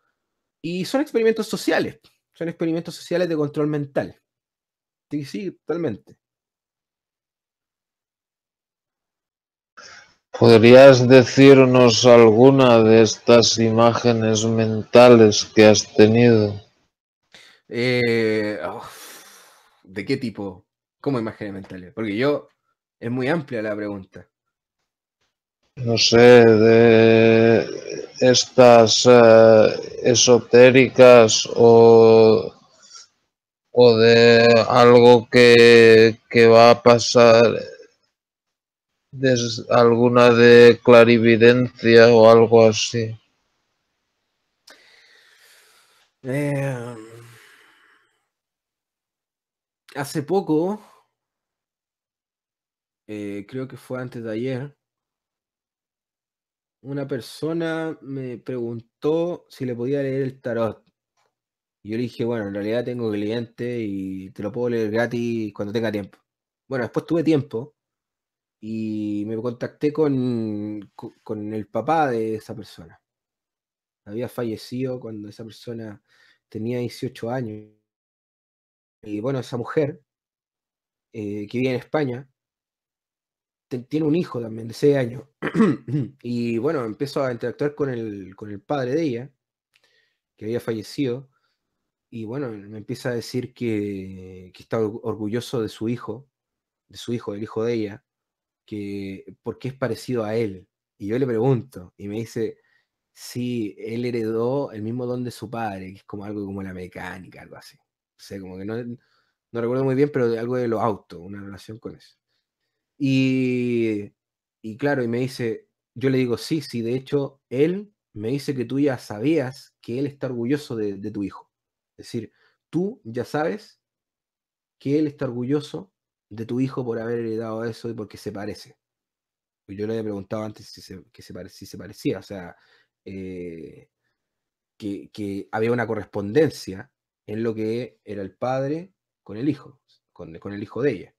Y son experimentos sociales. Son experimentos sociales de control mental. sí, totalmente. ¿Podrías decirnos alguna de estas imágenes mentales que has tenido? Eh, ¿De qué tipo? ¿Cómo imágenes mentales? Porque yo, es muy amplia la pregunta. No sé, de estas eh, esotéricas o, de algo que, que va a pasar alguna de clarividencia o algo así. Eh, hace poco, eh, creo que fue antes de ayer, una persona me preguntó si le podía leer el tarot. yo le dije, bueno, en realidad tengo cliente y te lo puedo leer gratis cuando tenga tiempo. Bueno, después tuve tiempo y me contacté con, el papá de esa persona. Había fallecido cuando esa persona tenía 18 años. Y bueno, esa mujer eh, que vive en España tiene un hijo también de 6 años. y bueno, empiezo a interactuar con el, padre de ella, que había fallecido. Y bueno, me empieza a decir que, que está orgulloso de su hijo, de su hijo, del hijo de ella, que porque es parecido a él. Y yo le pregunto y me dice si sí, él heredó el mismo don de su padre, que es como algo como la mecánica, algo así. como que no, no recuerdo muy bien, pero algo de los autos, una relación con eso. Y, claro, y me dice, yo le digo, sí, sí, de hecho, él me dice que tú ya sabías que él está orgulloso de, de tu hijo. Es decir, tú ya sabes que él está orgulloso de tu hijo por haber heredado eso y porque se parece. Yo le había preguntado antes si se, si se parecía, o sea, eh, que, había una correspondencia en lo que era el padre con el hijo, con, el hijo de ella.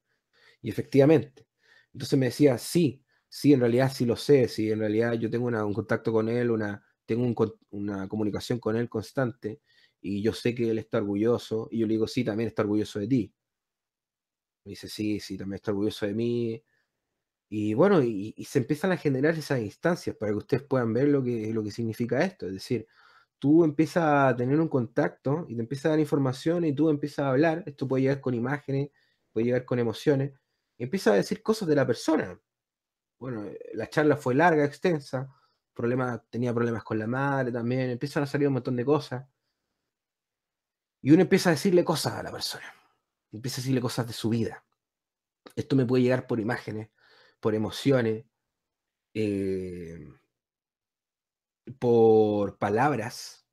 Y efectivamente. Entonces me decía, sí, sí, en realidad sí lo sé, sí, en realidad yo tengo un contacto con él, una, tengo una comunicación con él constante y yo sé que él está orgulloso y yo le digo, sí, también está orgulloso de ti dice, sí, sí, también está orgulloso de mí. Y bueno, y, se empiezan a generar esas instancias para que ustedes puedan ver lo que, lo que significa esto. Es decir, tú empiezas a tener un contacto y te empiezas a dar información y tú empiezas a hablar. Esto puede llegar con imágenes, puede llegar con emociones. Empieza empiezas a decir cosas de la persona. Bueno, eh, la charla fue larga, extensa. tenía problemas con la madre también. Empiezan a salir un montón de cosas. Y uno empieza a decirle cosas a la persona empieza a decirle cosas de su vida. Esto me puede llegar por imágenes, por emociones, eh, por palabras.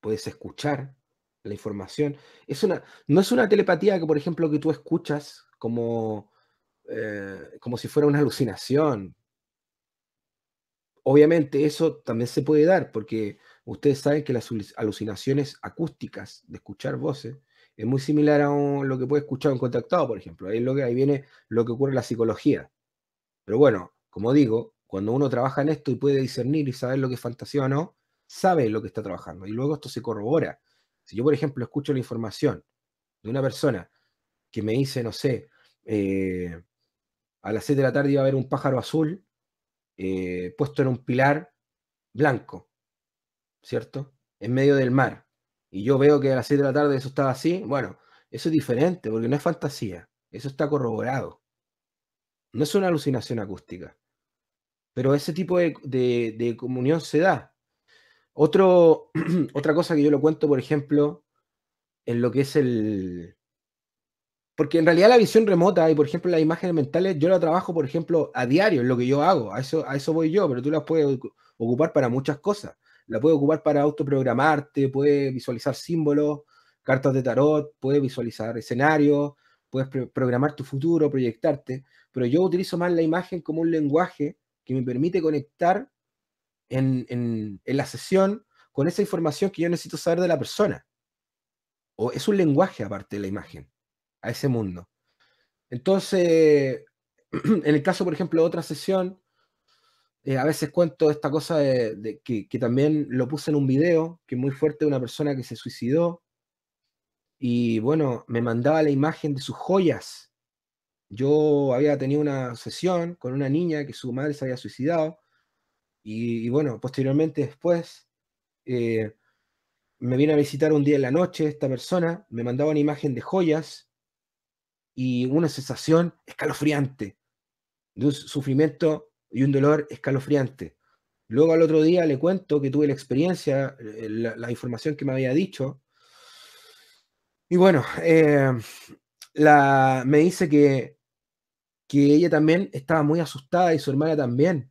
Puedes escuchar la información. Es una, no es una telepatía que, por ejemplo, que tú escuchas como, eh, como si fuera una alucinación. Obviamente eso también se puede dar porque ustedes saben que las alucinaciones acústicas de escuchar voces es muy similar a lo que puede escuchar un contactado, por ejemplo. Ahí, lo que, ahí viene lo que ocurre en la psicología. Pero bueno, como digo, cuando uno trabaja en esto y puede discernir y saber lo que es fantasía o no, sabe lo que está trabajando. Y luego esto se corrobora. Si yo, por ejemplo, escucho la información de una persona que me dice, no sé, eh, a las 6 de la tarde iba a haber un pájaro azul eh, puesto en un pilar blanco, ¿cierto? En medio del mar y yo veo que a las 6 de la tarde eso estaba así, bueno, eso es diferente porque no es fantasía, eso está corroborado. No es una alucinación acústica. Pero ese tipo de, de, comunión se da. otra cosa que yo lo cuento, por ejemplo, en lo que es el... Porque en realidad la visión remota y, por ejemplo, las imágenes mentales, yo la trabajo, por ejemplo, a diario, en lo que yo hago, a eso, a eso voy yo, pero tú las puedes ocupar para muchas cosas la puede ocupar para autoprogramarte, puede visualizar símbolos, cartas de tarot, puede visualizar escenarios, puedes programar tu futuro, proyectarte, pero yo utilizo más la imagen como un lenguaje que me permite conectar en, en, en la sesión con esa información que yo necesito saber de la persona. O es un lenguaje aparte de la imagen, a ese mundo. Entonces, en el caso, por ejemplo, de otra sesión, eh, a veces cuento esta cosa de, que, también lo puse en un video, que es muy fuerte, de una persona que se suicidó. Y bueno, me mandaba la imagen de sus joyas. Yo había tenido una sesión con una niña que su madre se había suicidado. Y, bueno, posteriormente después eh, me vino a visitar un día en la noche esta persona, me mandaba una imagen de joyas y una sensación escalofriante, de un sufrimiento y un dolor escalofriante. Luego al otro día le cuento que tuve la experiencia, eh, la, información que me había dicho. Y bueno, eh, la, me dice que, que ella también estaba muy asustada y su hermana también,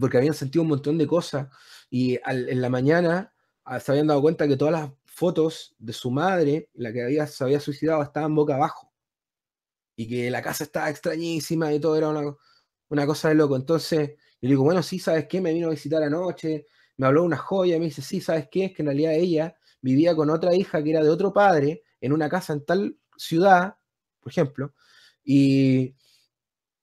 porque habían sentido un montón de cosas. Y en la mañana ah, se habían dado cuenta que todas las fotos de su madre, la que había, se había suicidado, estaban boca abajo. Y que la casa estaba extrañísima y todo era una una cosa de loco. Entonces, yo digo, bueno, sí, ¿sabes qué? Me vino a visitar anoche, me habló una joya, me dice, sí, ¿sabes qué? Es que en realidad ella vivía con otra hija que era de otro padre en una casa en tal ciudad, por ejemplo, y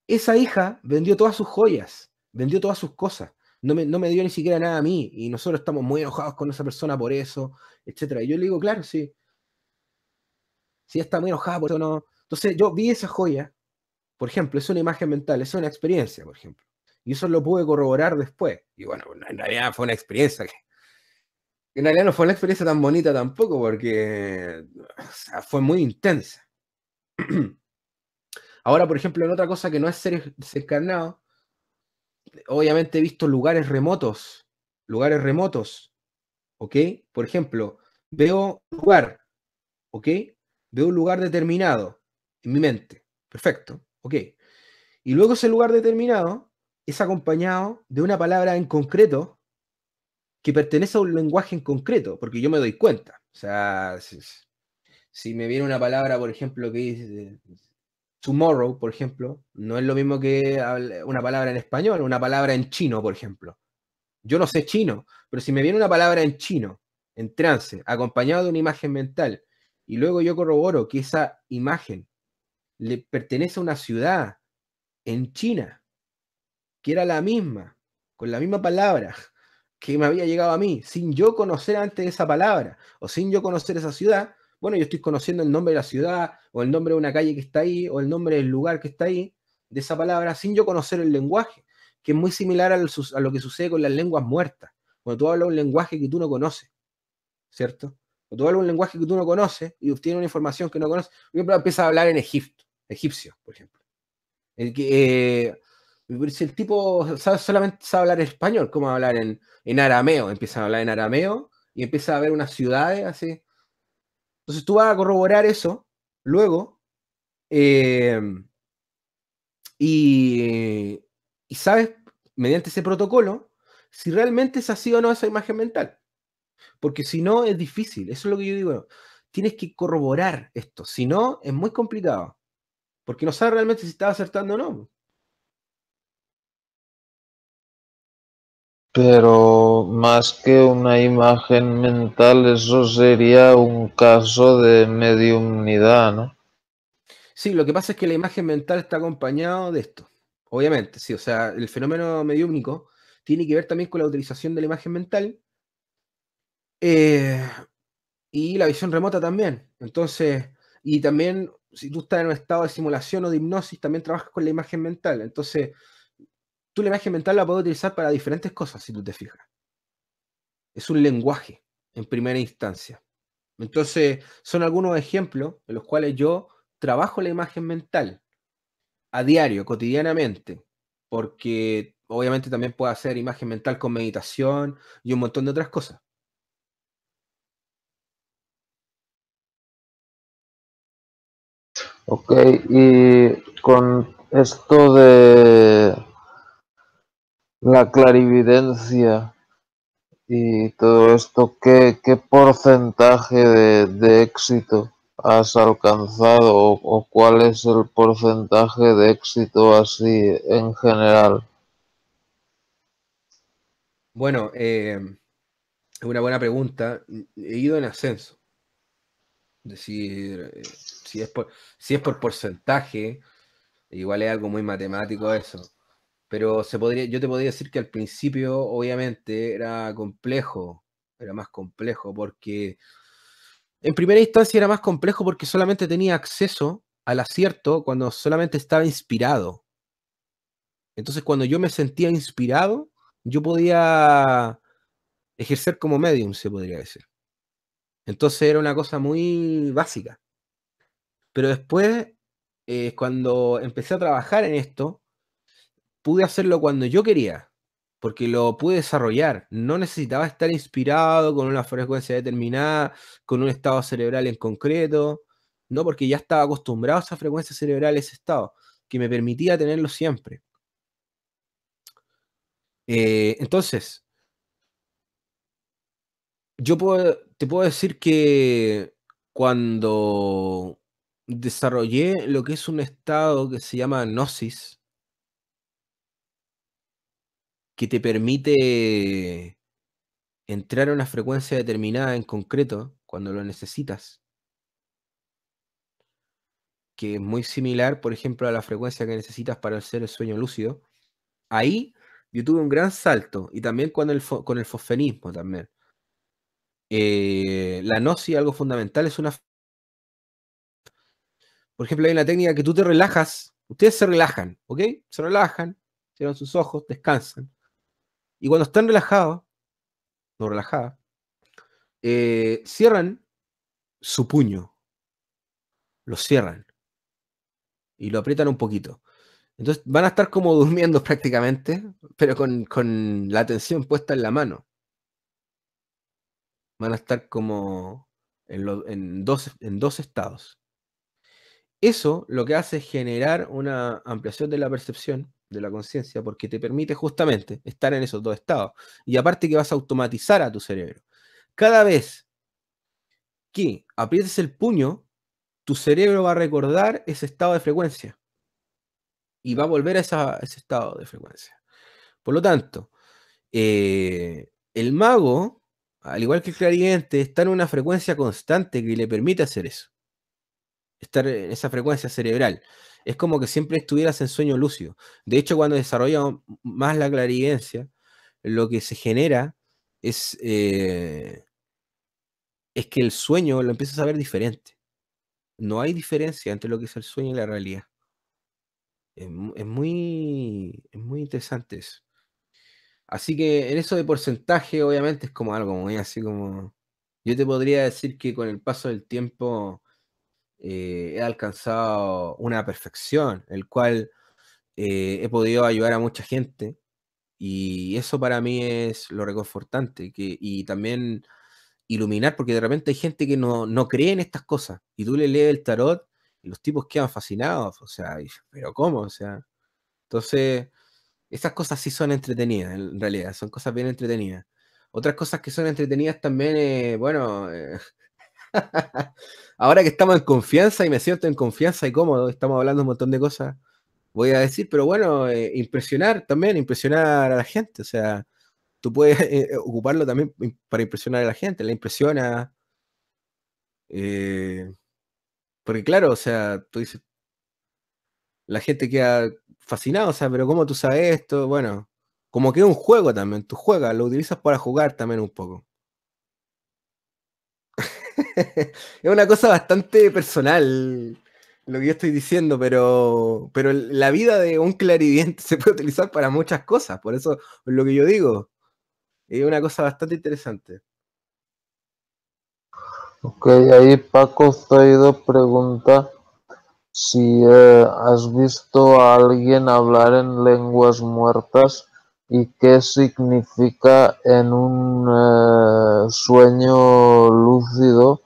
esa hija vendió todas sus joyas, vendió todas sus cosas. No me, dio ni siquiera nada a mí y nosotros estamos muy enojados con esa persona por eso, etcétera. Y yo le digo, claro, sí. Sí, está muy enojada por eso, no. Entonces yo vi esa joya por ejemplo, es una imagen mental, es una experiencia, por ejemplo. Y eso lo pude corroborar después. Y bueno, en realidad fue una experiencia que... En realidad no fue una experiencia tan bonita tampoco, porque fue muy intensa. Ahora, por ejemplo, en otra cosa que no es ser, desencarnado, obviamente he visto lugares remotos, lugares remotos, ¿ok? Por ejemplo, veo un lugar, ¿ok? Veo un lugar determinado en mi mente, perfecto. Ok. Y luego ese lugar determinado es acompañado de una palabra en concreto que pertenece a un lenguaje en concreto, porque yo me doy cuenta. O sea, si, me viene una palabra, por ejemplo, que dice tomorrow, por ejemplo, no es lo mismo que una palabra en español, una palabra en chino, por ejemplo. Yo no sé chino, pero si me viene una palabra en chino, en trance, acompañado de una imagen mental, y luego yo corroboro que esa imagen le pertenece a una ciudad en China, que era la misma, con la misma palabra que me había llegado a mí, sin yo conocer antes esa palabra o sin yo conocer esa ciudad. Bueno, yo estoy conociendo el nombre de la ciudad o el nombre de una calle que está ahí o el nombre del lugar que está ahí, de esa palabra, sin yo conocer el lenguaje, que es muy similar a lo que sucede con las lenguas muertas. Cuando tú hablas un lenguaje que tú no conoces, ¿cierto? Cuando tú hablas un lenguaje que tú no conoces y obtienes una información que no conoces, por ejemplo, empiezas a hablar en Egipto egipcio, por ejemplo. El, eh, el tipo solamente sabe hablar español, ¿cómo hablar en, arameo? Empiezan a hablar en arameo y empieza a ver unas ciudades así. Entonces tú vas a corroborar eso luego eh, y, y sabes mediante ese protocolo si realmente es así o no esa imagen mental. Porque si no, es difícil. Eso es lo que yo digo. Tienes que corroborar esto. Si no, es muy complicado. Porque no sabe realmente si está acertando o no. Pero más que una imagen mental, eso sería un caso de mediumnidad, ¿no? Sí, lo que pasa es que la imagen mental está acompañado de esto. Obviamente, sí, o sea, el fenómeno mediúmnico tiene que ver también con la utilización de la imagen mental eh, y la visión remota también. Entonces, y también si tú estás en un estado de simulación o de hipnosis, también trabajas con la imagen mental. Entonces, tú la imagen mental la puedes utilizar para diferentes cosas, si tú te fijas. Es un lenguaje, en primera instancia. Entonces, son algunos ejemplos en los cuales yo trabajo la imagen mental a diario, cotidianamente, porque obviamente también puedo hacer imagen mental con meditación y un montón de otras cosas. Ok, y con esto de la clarividencia y todo esto, ¿qué, qué porcentaje de, éxito has alcanzado o, cuál es el porcentaje de éxito así en general? Bueno, eh, es una buena pregunta. He ido en ascenso. decir, eh, si es por, si es por porcentaje, igual es algo muy matemático eso. Pero se podría, yo te podría decir que al principio, obviamente, era complejo, era más complejo, porque en primera instancia era más complejo porque solamente tenía acceso al acierto cuando solamente estaba inspirado. Entonces, cuando yo me sentía inspirado, yo podía ejercer como medium, se podría decir. Entonces era una cosa muy básica. Pero después, eh, cuando empecé a trabajar en esto, pude hacerlo cuando yo quería, porque lo pude desarrollar. No necesitaba estar inspirado con una frecuencia determinada, con un estado cerebral en concreto, no, porque ya estaba acostumbrado a esa frecuencia cerebral, ese estado, que me permitía tenerlo siempre. Eh, entonces, yo te puedo decir que cuando desarrollé lo que es un estado que se llama gnosis, que te permite entrar a una frecuencia determinada en concreto cuando lo necesitas, que es muy similar, por ejemplo, a la frecuencia que necesitas para hacer el sueño lúcido. Ahí yo tuve un gran salto y también con el, con el fosfenismo también. Eh, la gnosis, algo fundamental, es una por ejemplo, hay una técnica que tú te relajas, ustedes se relajan, ¿ok? Se relajan, cierran sus ojos, descansan. Y cuando están relajados, no relajadas, eh, cierran su puño, lo cierran y lo aprietan un poquito. Entonces van a estar como durmiendo prácticamente, pero con, la atención puesta en la mano. Van a estar como en, dos, en dos estados. Eso lo que hace es generar una ampliación de la percepción, de la conciencia, porque te permite justamente estar en esos dos estados. Y aparte que vas a automatizar a tu cerebro. Cada vez que aprietes el puño, tu cerebro va a recordar ese estado de frecuencia. Y va a volver a, ese estado de frecuencia. Por lo tanto, eh, el mago, al igual que el clariente, está en una frecuencia constante que le permite hacer eso estar en esa frecuencia cerebral. Es como que siempre estuvieras en sueño lúcido. De hecho, cuando desarrollamos más la clarividencia, lo que se genera es, eh, es que el sueño lo empiezas a ver diferente. No hay diferencia entre lo que es el sueño y la realidad. Es, muy, es muy interesante eso. Así que en eso de porcentaje, obviamente, es como algo muy así como. Yo te podría decir que con el paso del tiempo eh, he alcanzado una perfección, el cual eh, he podido ayudar a mucha gente. Y eso para mí es lo reconfortante. Que, y también iluminar, porque de repente hay gente que no, no cree en estas cosas. Y tú le lees el tarot y los tipos quedan fascinados. O sea, pero ¿cómo? O sea, entonces, estas cosas sí son entretenidas, en realidad, son cosas bien entretenidas. Otras cosas que son entretenidas también, bueno, eh, Ahora que estamos en confianza y me siento en confianza y cómodo, estamos hablando un montón de cosas, voy a decir, pero bueno, eh, impresionar también, impresionar a la gente. O sea, tú puedes eh, ocuparlo también para impresionar a la gente, la impresiona. Eh, porque claro, o sea, tú dices, la gente queda fascinada, o sea, pero ¿cómo tú sabes esto? Bueno, como que es un juego también, tú juegas, lo utilizas para jugar también un poco. es una cosa bastante personal lo que yo estoy diciendo, pero, pero la vida de un clarividente se puede utilizar para muchas cosas, por eso lo que yo digo. Es una cosa bastante interesante. Ok, ahí Paco Zaido pregunta si eh, has visto a alguien hablar en lenguas muertas y qué significa en un eh, sueño lúcido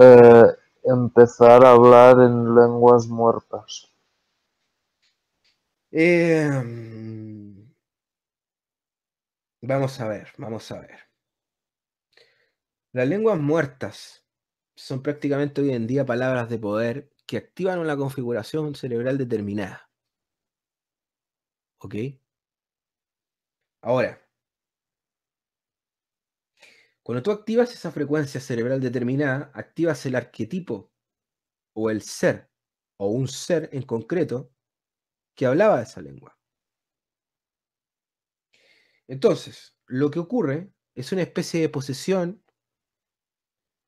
eh, empezar a hablar en lenguas muertas. Em, vamos a ver, vamos a ver. Las lenguas muertas son prácticamente hoy en día palabras de poder que activan una configuración cerebral determinada. ¿Ok? Ahora, cuando tú activas esa frecuencia cerebral determinada, activas el arquetipo o el ser o un ser en concreto que hablaba esa lengua. Entonces, lo que ocurre es una especie de posesión,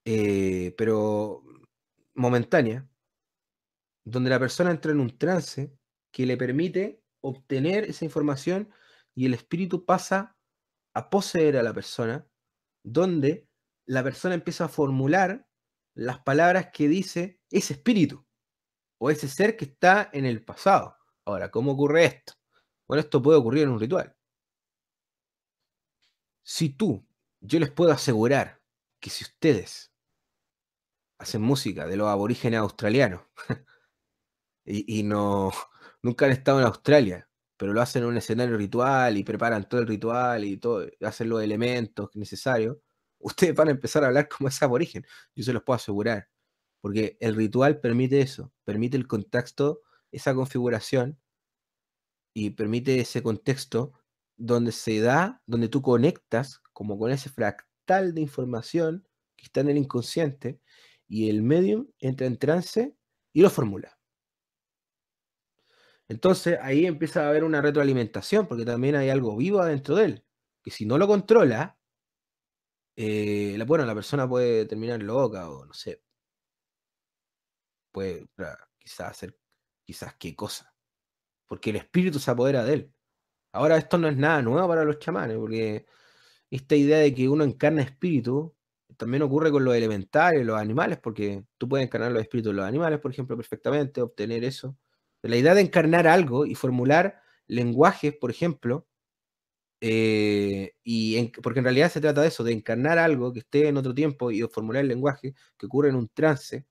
eh, pero momentánea, donde la persona entra en un trance que le permite obtener esa información y el espíritu pasa a poseer a la persona, donde la persona empieza a formular las palabras que dice ese espíritu o ese ser que está en el pasado. Ahora, ¿cómo ocurre esto? Bueno, esto puede ocurrir en un ritual. Si tú, yo les puedo asegurar que si ustedes hacen música de los aborígenes australianos y, no, nunca han estado en Australia pero lo hacen en un escenario ritual y preparan todo el ritual y todo, hacen los elementos necesarios, ustedes van a empezar a hablar como es aborigen. Yo se los puedo asegurar, porque el ritual permite eso, permite el contexto, esa configuración y permite ese contexto donde se da, donde tú conectas como con ese fractal de información que está en el inconsciente y el medium entra en trance y lo formula. Entonces ahí empieza a haber una retroalimentación, porque también hay algo vivo adentro de él, que si no lo controla, eh, bueno, la persona puede terminar loca o no sé, puede quizás hacer quizás qué cosa, porque el espíritu se apodera de él. Ahora esto no es nada nuevo para los chamanes, porque esta idea de que uno encarna espíritu también ocurre con los elementales, los animales, porque tú puedes encarnar los espíritus de los animales, por ejemplo, perfectamente, obtener eso. La idea de encarnar algo y formular lenguajes, por ejemplo, eh, y porque en realidad se trata de eso, de encarnar algo que esté en otro tiempo y formular el lenguaje que ocurre en un trance,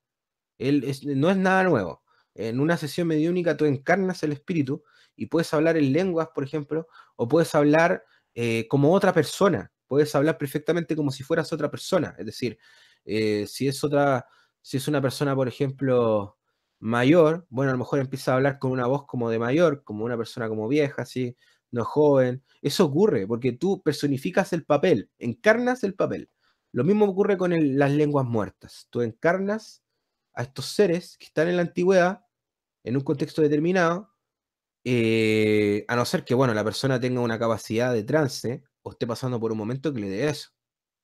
él no es nada nuevo. En una sesión mediúnica tú encarnas el espíritu y puedes hablar en lenguas, por ejemplo, o puedes hablar eh, como otra persona, puedes hablar perfectamente como si fueras otra persona, es decir, eh, si es otra, si es una persona, por ejemplo, mayor, bueno, a lo mejor empieza a hablar con una voz como de mayor, como una persona como vieja, así, no joven. Eso ocurre porque tú personificas el papel, encarnas el papel. Lo mismo ocurre con las lenguas muertas. Tú encarnas a estos seres que están en la antigüedad, en un contexto determinado, eh, a no ser que, bueno, la persona tenga una capacidad de trance o esté pasando por un momento que le dé eso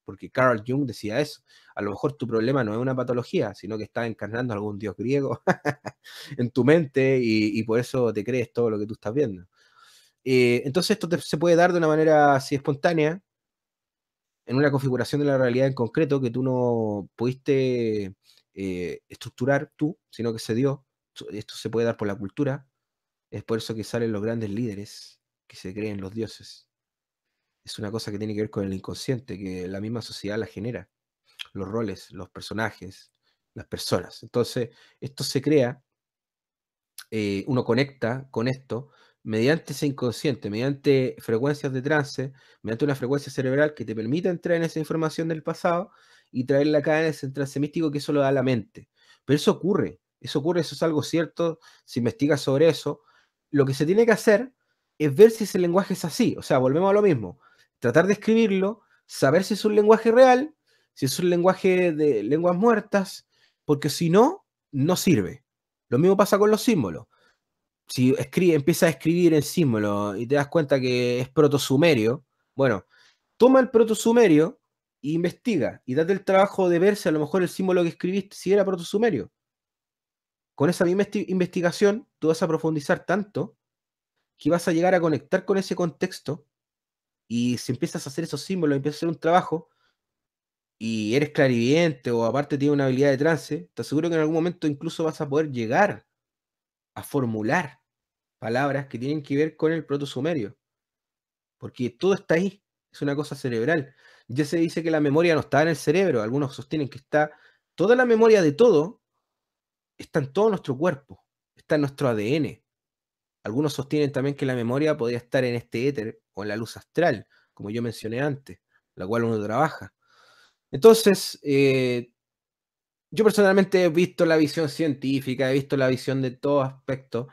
porque Carl Jung decía eso. A lo mejor tu problema no es una patología, sino que está encarnando algún dios griego en tu mente y, por eso te crees todo lo que tú estás viendo. Eh, entonces esto se puede dar de una manera así espontánea, en una configuración de la realidad en concreto que tú no pudiste eh, estructurar tú, sino que se dio. Esto se puede dar por la cultura. Es por eso que salen los grandes líderes que se creen los dioses es una cosa que tiene que ver con el inconsciente, que la misma sociedad la genera, los roles, los personajes, las personas. Entonces, esto se crea, eh, uno conecta con esto mediante ese inconsciente, mediante frecuencias de trance, mediante una frecuencia cerebral que te permite entrar en esa información del pasado y traerla acá en ese trance místico que eso lo da la mente. Pero eso ocurre, eso ocurre, eso es algo cierto, se investiga sobre eso. Lo que se tiene que hacer es ver si ese lenguaje es así, o sea, volvemos a lo mismo, tratar de escribirlo, saber si es un lenguaje real, si es un lenguaje de lenguas muertas, porque si no, no sirve. Lo mismo pasa con los símbolos. Si escribe, empiezas a escribir en símbolo y te das cuenta que es proto-sumerio, bueno, toma el protosumerio e investiga y date el trabajo de ver si a lo mejor el símbolo que escribiste si era proto sumerio. Con esa misma investigación tú vas a profundizar tanto que vas a llegar a conectar con ese contexto y si empiezas a hacer esos símbolos, empiezas a hacer un trabajo y eres clarividente o aparte tienes una habilidad de trance, te aseguro que en algún momento incluso vas a poder llegar a formular palabras que tienen que ver con el proto sumerio. Porque todo está ahí, es una cosa cerebral. Ya se dice que la memoria no está en el cerebro, algunos sostienen que está toda la memoria de todo, está en todo nuestro cuerpo, está en nuestro ADN, algunos sostienen también que la memoria podría estar en este éter o en la luz astral, como yo mencioné antes, la cual uno trabaja. Entonces, eh, yo personalmente he visto la visión científica, he visto la visión de todo aspecto,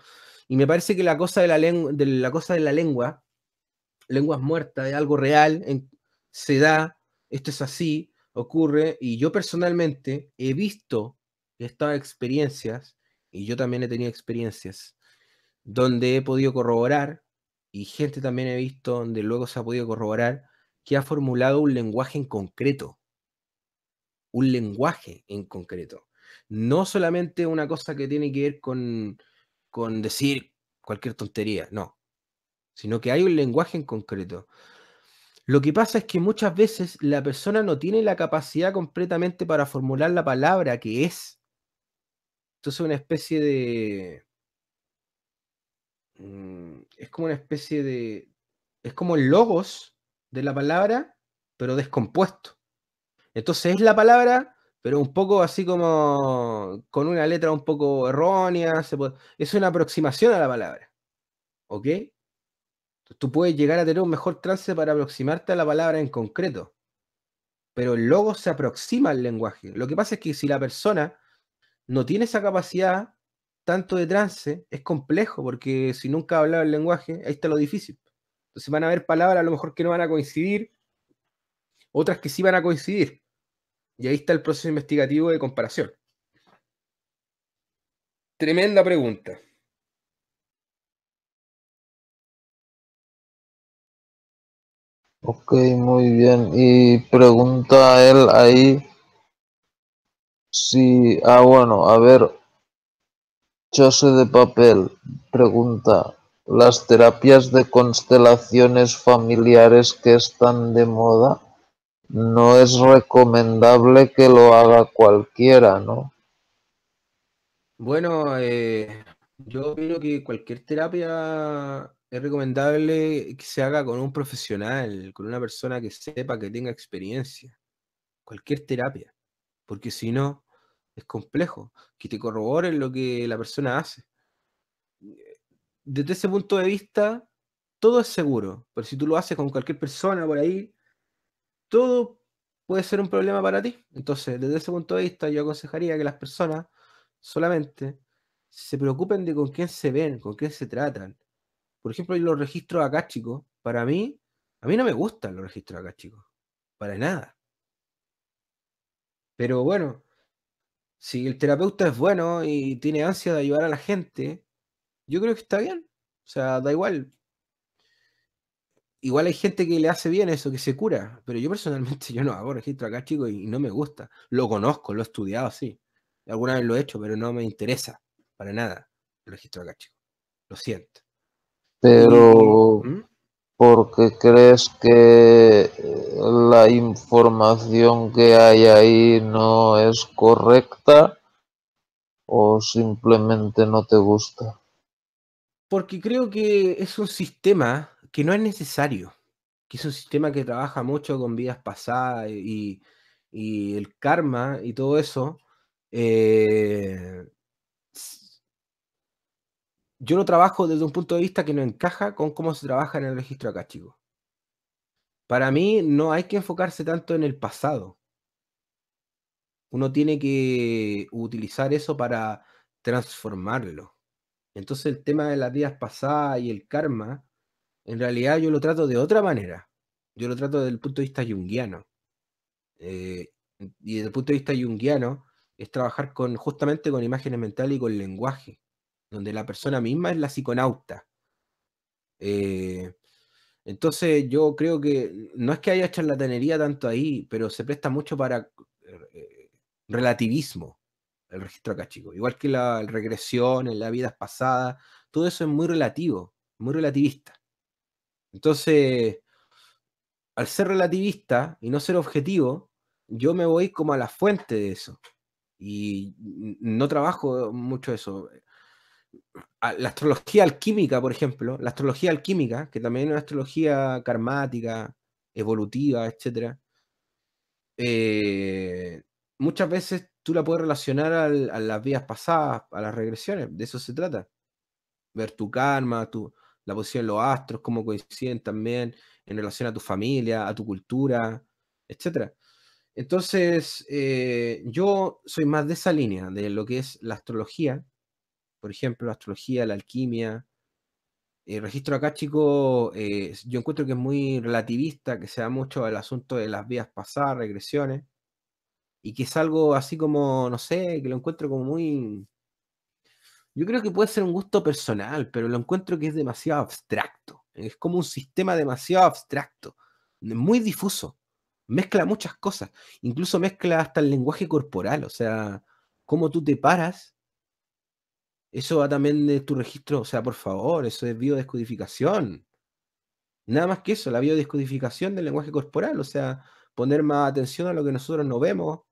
y me parece que la cosa de la, de la, cosa de la lengua, lenguas muertas, de algo real, en, se da, esto es así, ocurre, y yo personalmente he visto, estas experiencias, y yo también he tenido experiencias, donde he podido corroborar, y gente también he visto donde luego se ha podido corroborar, que ha formulado un lenguaje en concreto. Un lenguaje en concreto. No solamente una cosa que tiene que ver con, con decir cualquier tontería, no. Sino que hay un lenguaje en concreto. Lo que pasa es que muchas veces la persona no tiene la capacidad completamente para formular la palabra que es. Entonces una especie de, Mm, es como una especie de, es como el logos de la palabra, pero descompuesto. Entonces es la palabra, pero un poco así como con una letra un poco errónea, es una aproximación a la palabra. ¿Ok? Tú puedes llegar a tener un mejor trance para aproximarte a la palabra en concreto, pero el logos se aproxima al lenguaje. Lo que pasa es que si la persona no tiene esa capacidad, tanto de trance es complejo, porque si nunca hablaba el lenguaje, ahí está lo difícil. Entonces van a haber palabras a lo mejor que no van a coincidir, otras que sí van a coincidir. Y ahí está el proceso investigativo de comparación. Tremenda pregunta. Ok, muy bien. Y pregunta él ahí si, ah, bueno, a ver, de papel pregunta: ¿Las terapias de constelaciones familiares que están de moda? No es recomendable que lo haga cualquiera, ¿no? Bueno, eh, yo creo que cualquier terapia es recomendable que se haga con un profesional, con una persona que sepa, que tenga experiencia. Cualquier terapia. Porque si no, es complejo, que te corroboren lo que la persona hace. Desde ese punto de vista, todo es seguro, pero si tú lo haces con cualquier persona por ahí, todo puede ser un problema para ti. Entonces, desde ese punto de vista, yo aconsejaría que las personas solamente se preocupen de con quién se ven, con quién se tratan. Por ejemplo, los registros acá, chicos, para mí, a mí no me gustan los registros acá, chicos, para nada. Pero bueno, si el terapeuta es bueno y tiene ansia de ayudar a la gente, yo creo que está bien. O sea, da igual. Igual hay gente que le hace bien eso, que se cura, pero yo personalmente yo no hago registro acá, chico, y no me gusta. Lo conozco, lo he estudiado, sí. Alguna vez lo he hecho, pero no me interesa para nada el registro acá, chico. Lo siento. Pero ¿Mm? porque crees que eh, la información que hay ahí no es correcta o simplemente no te gusta? Porque creo que es un sistema que no es necesario, que es un sistema que trabaja mucho con vidas pasadas y, el karma y todo eso. Eh, yo lo trabajo desde un punto de vista que no encaja con cómo se trabaja en el registro acá, chicos. Para mí no hay que enfocarse tanto en el pasado. Uno tiene que utilizar eso para transformarlo. Entonces el tema de las vidas pasadas y el karma, en realidad yo lo trato de otra manera. Yo lo trato desde el punto de vista junguiano. Eh, y desde el punto de vista junguiano es trabajar con, justamente con imágenes mentales y con lenguaje donde la persona misma es la psiconauta. Eh, entonces yo creo que no es que haya charlatanería tanto ahí, pero se presta mucho para eh, relativismo el registro acá chico. Igual que la regresión, en la vidas pasada todo eso es muy relativo, muy relativista. Entonces, al ser relativista y no ser objetivo, yo me voy como a la fuente de eso. Y no trabajo mucho eso la astrología alquímica, por ejemplo, la astrología alquímica, que también es una astrología karmática, evolutiva, etc. Eh, muchas veces tú la puedes relacionar a las vías pasadas, a las regresiones, de eso se trata. Ver tu karma, tu, la posición de los astros, cómo coinciden también en relación a tu familia, a tu cultura, etc. Entonces, eh, yo soy más de esa línea, de lo que es la astrología, por ejemplo, la astrología, la alquimia. El eh, registro acá, chico, eh, yo encuentro que es muy relativista, que se da mucho al asunto de las vías pasadas, regresiones, y que es algo así como, no sé, que lo encuentro como muy... Yo creo que puede ser un gusto personal, pero lo encuentro que es demasiado abstracto. Es como un sistema demasiado abstracto, muy difuso. Mezcla muchas cosas, incluso mezcla hasta el lenguaje corporal, o sea, cómo tú te paras eso va también de tu registro, o sea, por favor, eso es biodescodificación. Nada más que eso, la biodescodificación del lenguaje corporal, o sea, poner más atención a lo que nosotros no vemos,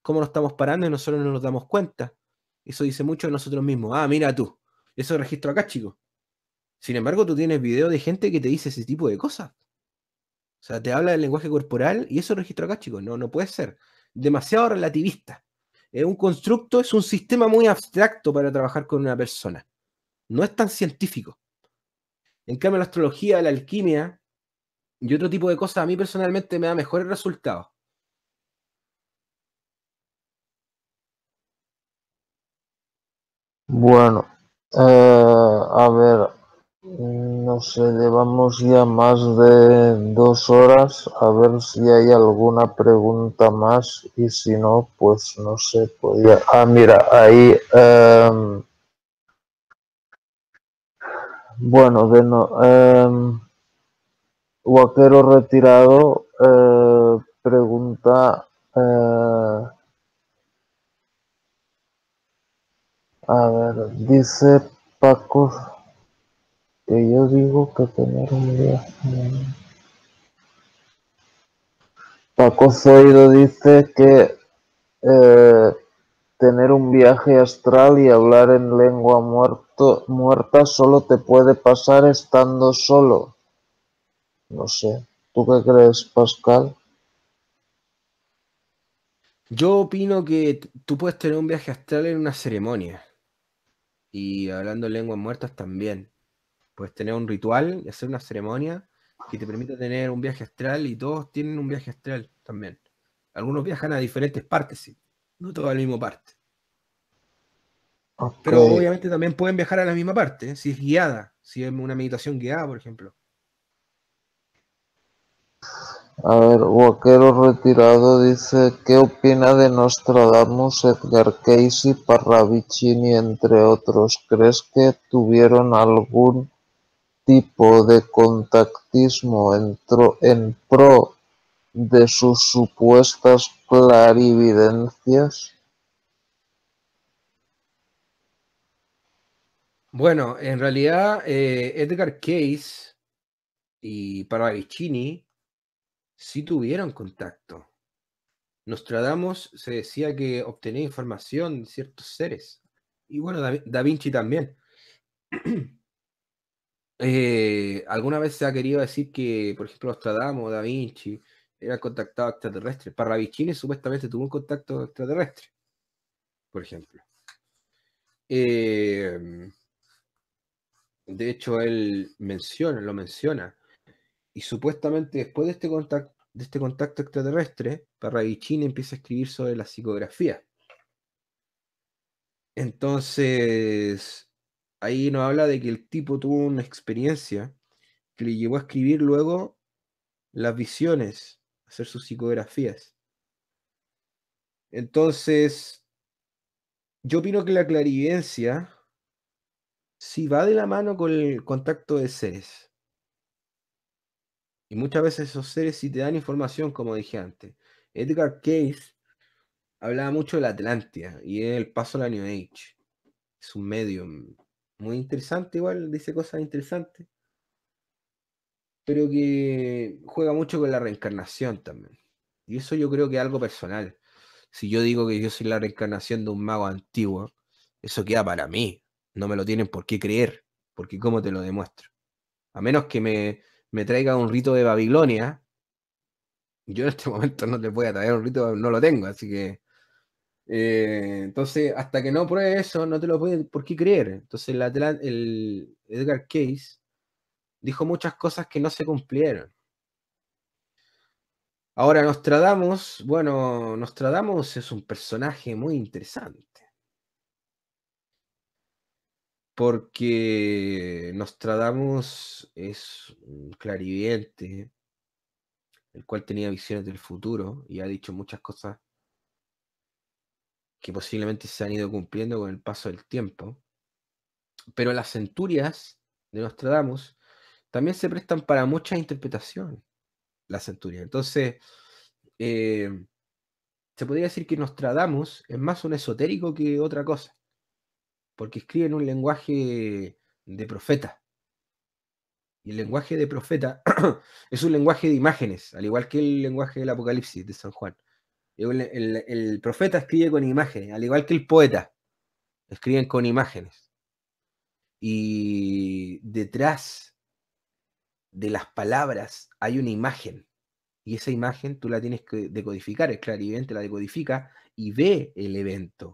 cómo nos estamos parando y nosotros no nos damos cuenta. Eso dice mucho de nosotros mismos. Ah, mira tú, eso registro acá, chico. Sin embargo, tú tienes video de gente que te dice ese tipo de cosas. O sea, te habla del lenguaje corporal y eso registro acá, chicos. No, no puede ser. Demasiado relativista. Es un constructo es un sistema muy abstracto para trabajar con una persona. No es tan científico. En cambio, la astrología, la alquimia y otro tipo de cosas a mí personalmente me da mejores resultados. Bueno, eh, a ver, Mm, no sé, llevamos ya más de dos horas a ver si hay alguna pregunta más y si no, pues no sé. podía. Ah, mira, ahí... Bueno, em, bueno, de no... Em, Guaquero retirado eh, pregunta... Eh, a ver, dice Paco que yo digo que tener un viaje... Mm, Paco Zoido dice que eh, tener un viaje astral y hablar en lengua muerto, muerta solo te puede pasar estando solo. No sé, ¿tú qué crees, Pascal? Yo opino que tú puedes tener un viaje astral en una ceremonia y hablando en lenguas muertas también. Puedes tener un ritual y hacer una ceremonia que te permita tener un viaje astral y todos tienen un viaje astral también. Algunos viajan a diferentes partes, sí. No todos a la misma parte. Pero obviamente también pueden viajar a la misma parte, ¿eh? si es guiada, si es una meditación guiada, por ejemplo. A ver, Waquero Retirado dice, ¿qué opina de Nostradamus, Edgar Casey, Parravicini, entre otros? ¿Crees que tuvieron algún tipo de contactismo entró en pro de sus supuestas clarividencias? Bueno, en realidad eh, Edgar Case y Paravicini sí tuvieron contacto. Nostradamus se decía que obtenía información de ciertos seres. Y bueno, da Vinci también. Eh, alguna vez se ha querido decir que, por ejemplo, ostradamo Da Vinci, era contactado extraterrestre. Parravicini supuestamente tuvo un contacto extraterrestre, por ejemplo. Eh, de hecho, él menciona, lo menciona. Y supuestamente después de este contacto, de este contacto extraterrestre, Parravicini empieza a escribir sobre la psicografía. Entonces, ahí nos habla de que el tipo tuvo una experiencia que le llevó a escribir luego las visiones, hacer sus psicografías. Entonces, yo opino que la clarividencia sí va de la mano con el contacto de seres. Y muchas veces esos seres sí te dan información, como dije antes. Edgar Cayce hablaba mucho de la Atlántida y el paso a la New Age. Es un medium, muy interesante igual, dice cosas interesantes, pero que juega mucho con la reencarnación también. Y eso yo creo que es algo personal. Si yo digo que yo soy la reencarnación de un mago antiguo, eso queda para mí. No me lo tienen por qué creer, porque ¿cómo te lo demuestro? A menos que me, traiga un rito de Babilonia, yo en este momento no te voy a traer un rito, no lo tengo, así que eh, entonces, hasta que no pruebe eso, no te lo pueden por qué creer. Entonces, el, Edgar Case dijo muchas cosas que no se cumplieron. Ahora, Nostradamus, bueno, Nostradamus es un personaje muy interesante. Porque Nostradamus es un clarividente, el cual tenía visiones del futuro y ha dicho muchas cosas que posiblemente se han ido cumpliendo con el paso del tiempo. Pero las centurias de Nostradamus también se prestan para mucha interpretación. las centurias. Entonces, eh, se podría decir que Nostradamus es más un esotérico que otra cosa, porque escribe en un lenguaje de profeta. Y el lenguaje de profeta es un lenguaje de imágenes, al igual que el lenguaje del Apocalipsis de San Juan. El, profeta escribe con imágenes, al igual que el poeta, escriben con imágenes. Y detrás de las palabras hay una imagen. Y esa imagen tú la tienes que decodificar. El clarividente la decodifica y ve el evento.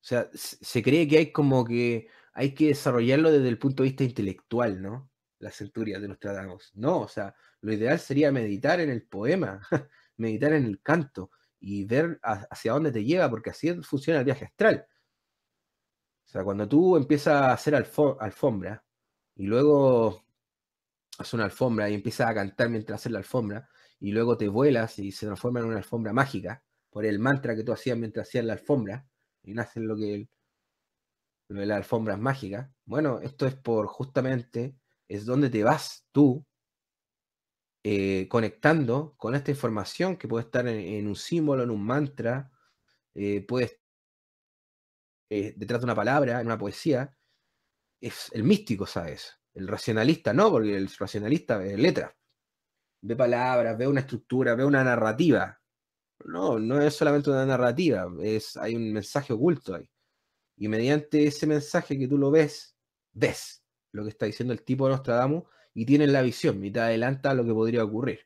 O sea, se cree que hay como que hay que desarrollarlo desde el punto de vista intelectual, ¿no? la centuria de Nostradamus. No, o sea, lo ideal sería meditar en el poema, meditar en el canto y ver hacia dónde te lleva, porque así funciona el viaje astral. O sea, cuando tú empiezas a hacer alfombra y luego haces una alfombra y empiezas a cantar mientras haces la alfombra y luego te vuelas y se transforma en una alfombra mágica por el mantra que tú hacías mientras hacías la alfombra y nace lo que el, lo de mágica. Bueno, esto es por justamente es donde te vas tú eh, conectando con esta información que puede estar en, un símbolo, en un mantra, eh, puede estar eh, detrás de una palabra, en una poesía, es el místico, ¿sabes? El racionalista no, porque el racionalista ve letras, ve palabras, ve una estructura, ve una narrativa. No, no es solamente una narrativa, es, hay un mensaje oculto ahí. Y mediante ese mensaje que tú lo ves, ves lo que está diciendo el tipo de Nostradamus y tienen la visión y te adelanta lo que podría ocurrir.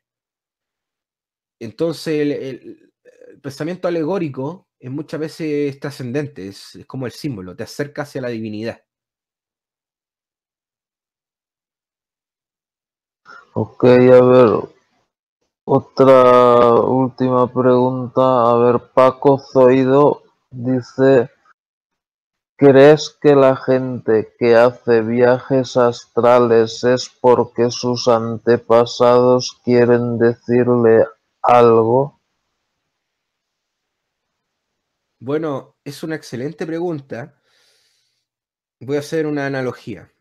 Entonces, el, pensamiento alegórico es muchas veces trascendente, es, como el símbolo, te acerca hacia la divinidad. Ok, a ver, otra última pregunta. A ver, Paco Zoido dice, ¿Crees que la gente que hace viajes astrales es porque sus antepasados quieren decirle algo? Bueno, es una excelente pregunta. Voy a hacer una analogía.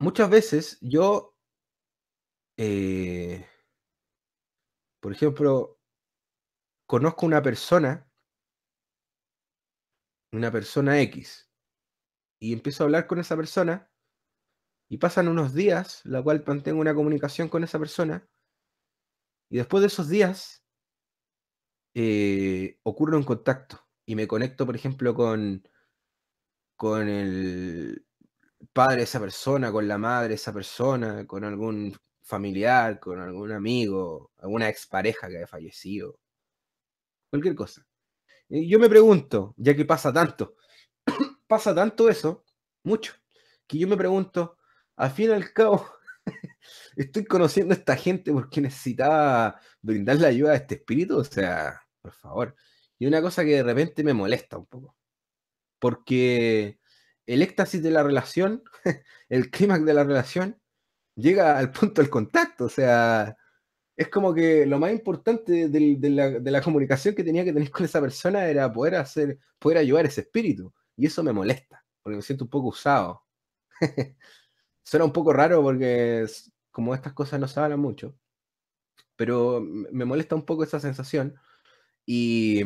Muchas veces yo, eh, por ejemplo, conozco una persona una persona X, y empiezo a hablar con esa persona, y pasan unos días, la cual mantengo una comunicación con esa persona, y después de esos días eh, ocurre un contacto, y me conecto, por ejemplo, con, con el padre de esa persona, con la madre de esa persona, con algún familiar, con algún amigo, alguna expareja que haya fallecido, cualquier cosa. Eh, yo me pregunto, ya que pasa tanto, pasa tanto eso, mucho, que yo me pregunto, al fin y al cabo, estoy conociendo a esta gente porque necesitaba brindar la ayuda a este espíritu, o sea, por favor. Y una cosa que de repente me molesta un poco, porque el éxtasis de la relación, el clímax de la relación, llega al punto del contacto, o sea, es como que lo más importante de, la, comunicación que tenía que tener con esa persona era poder hacer, poder ayudar a ese espíritu. Y eso me molesta, porque me siento un poco usado. Suena un poco raro porque como estas cosas no se hablan mucho, pero me molesta un poco esa sensación. Y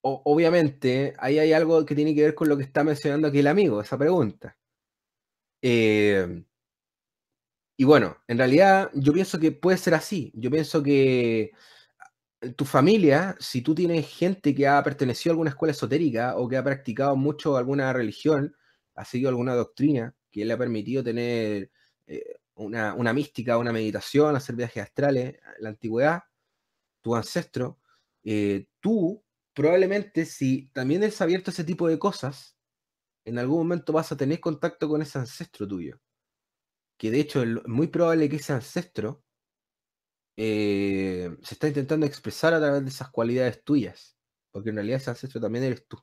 obviamente ahí hay algo que tiene que ver con lo que está mencionando aquí el amigo, esa pregunta. Eh, y bueno, en realidad yo pienso que puede ser así. Yo pienso que eh, tu familia, si tú tienes gente que ha pertenecido a alguna escuela esotérica o que ha practicado mucho alguna religión, ha seguido alguna doctrina que le ha permitido tener eh, una, mística, una meditación, hacer viajes astrales, la antigüedad, tu ancestro, eh, tú probablemente si también has abierto ese tipo de cosas, en algún momento vas a tener contacto con ese ancestro tuyo que de hecho es muy probable que ese ancestro eh, se está intentando expresar a través de esas cualidades tuyas, porque en realidad ese ancestro también eres tú.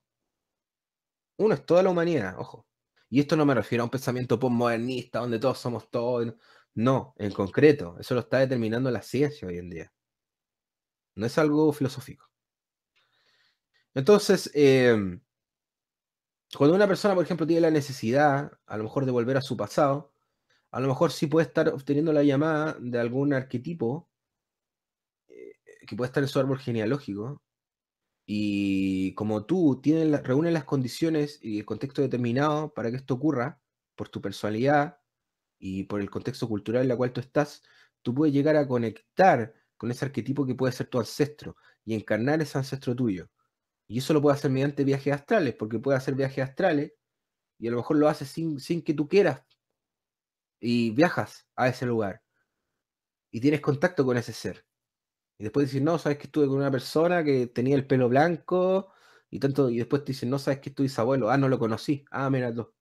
Uno es toda la humanidad, ojo. Y esto no me refiero a un pensamiento postmodernista donde todos somos todos. No, en concreto, eso lo está determinando la ciencia hoy en día. No es algo filosófico. Entonces, em, cuando una persona, por ejemplo, tiene la necesidad, a lo mejor, de volver a su pasado, a lo mejor sí puede estar obteniendo la llamada de algún arquetipo eh, que puede estar en su árbol genealógico. Y como tú tienes, reúnes las condiciones y el contexto determinado para que esto ocurra, por tu personalidad y por el contexto cultural en el cual tú estás, tú puedes llegar a conectar con ese arquetipo que puede ser tu ancestro y encarnar ese ancestro tuyo. Y eso lo puede hacer mediante viajes astrales, porque puede hacer viajes astrales y a lo mejor lo hace sin que tú quieras, y viajas a ese lugar y tienes contacto con ese ser. Y después dices, no, sabes que estuve con una persona que tenía el pelo blanco y tanto, y después te dicen, no, sabes que estoy abuelo ah, no lo conocí, ah, tú.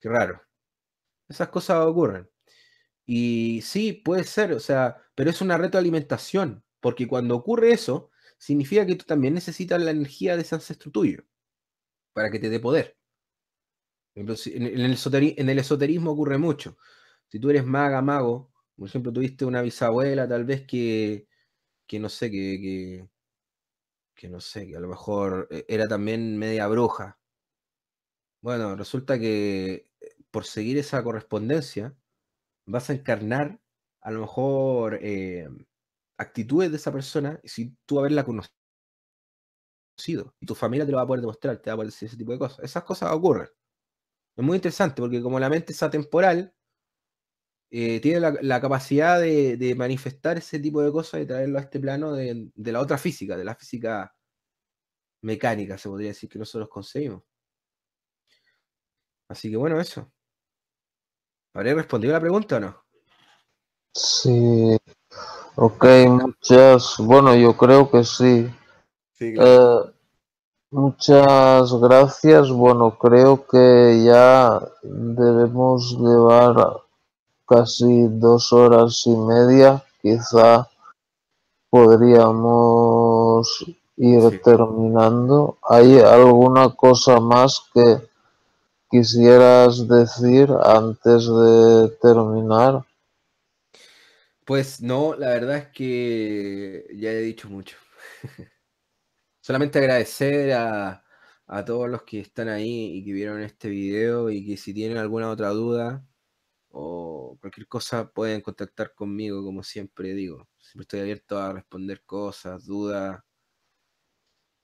Qué raro. Esas cosas ocurren. Y sí, puede ser, o sea, pero es una retroalimentación, porque cuando ocurre eso, significa que tú también necesitas la energía de ese ancestro tuyo para que te dé poder. En el, esoterismo ocurre mucho. Si tú eres maga, mago, por ejemplo, tuviste una bisabuela tal vez que, que no sé, que, que, no sé, que a lo mejor eh, era también media bruja. Bueno, resulta que eh, por seguir esa correspondencia vas a encarnar a lo mejor eh, actitudes de esa persona y si tú haberla conocido. Y tu familia te lo va a poder demostrar, te va a poder decir ese tipo de cosas. Esas cosas ocurren. Es muy interesante porque como la mente es atemporal, eh, tiene la, capacidad de, manifestar ese tipo de cosas y traerlo a este plano de, la otra física, de la física mecánica, se podría decir, que nosotros conseguimos. Así que bueno, eso. ¿Habré respondido la pregunta o no? Sí. Ok, muchas. Bueno, yo creo que sí. sí eh, Muchas gracias. Bueno, creo que ya debemos llevar casi dos horas y media. Quizá podríamos ir terminando. ¿Hay alguna cosa más que quisieras decir antes de terminar? Pues no, la verdad es que ya he dicho mucho. solamente agradecer a, todos los que están ahí y que vieron este video y que si tienen alguna otra duda o cualquier cosa pueden contactar conmigo como siempre digo. Siempre estoy abierto a responder cosas, dudas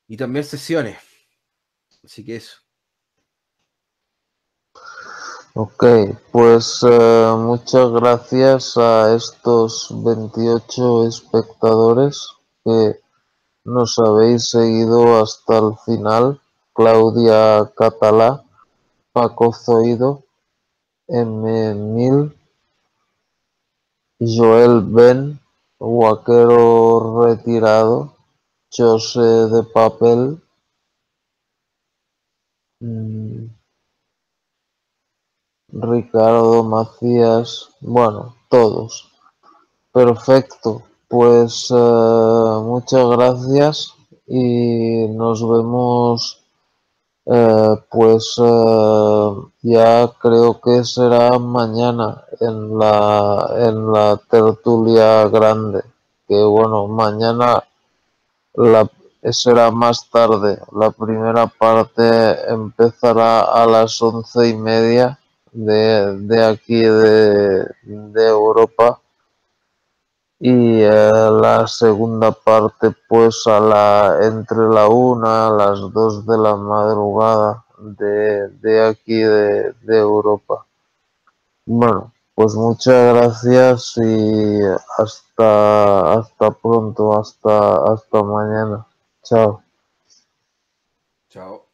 y también sesiones. Así que eso. Ok, pues eh, muchas gracias a estos 28 espectadores que nos habéis seguido hasta el final, Claudia Catalá, Paco Zoido, M. Mil, Joel Ben, Guaquero Retirado, José de Papel, mm, Ricardo Macías, bueno, todos. Perfecto. Pues eh, muchas gracias y nos vemos eh, pues eh, ya creo que será mañana en la, en la tertulia grande, que bueno, mañana será más tarde. La primera parte empezará a las once y media de, aquí de Europa y eh, la segunda parte pues a la entre la una a las dos de la madrugada de, aquí de, Europa bueno pues muchas gracias y hasta hasta pronto hasta hasta mañana chao chao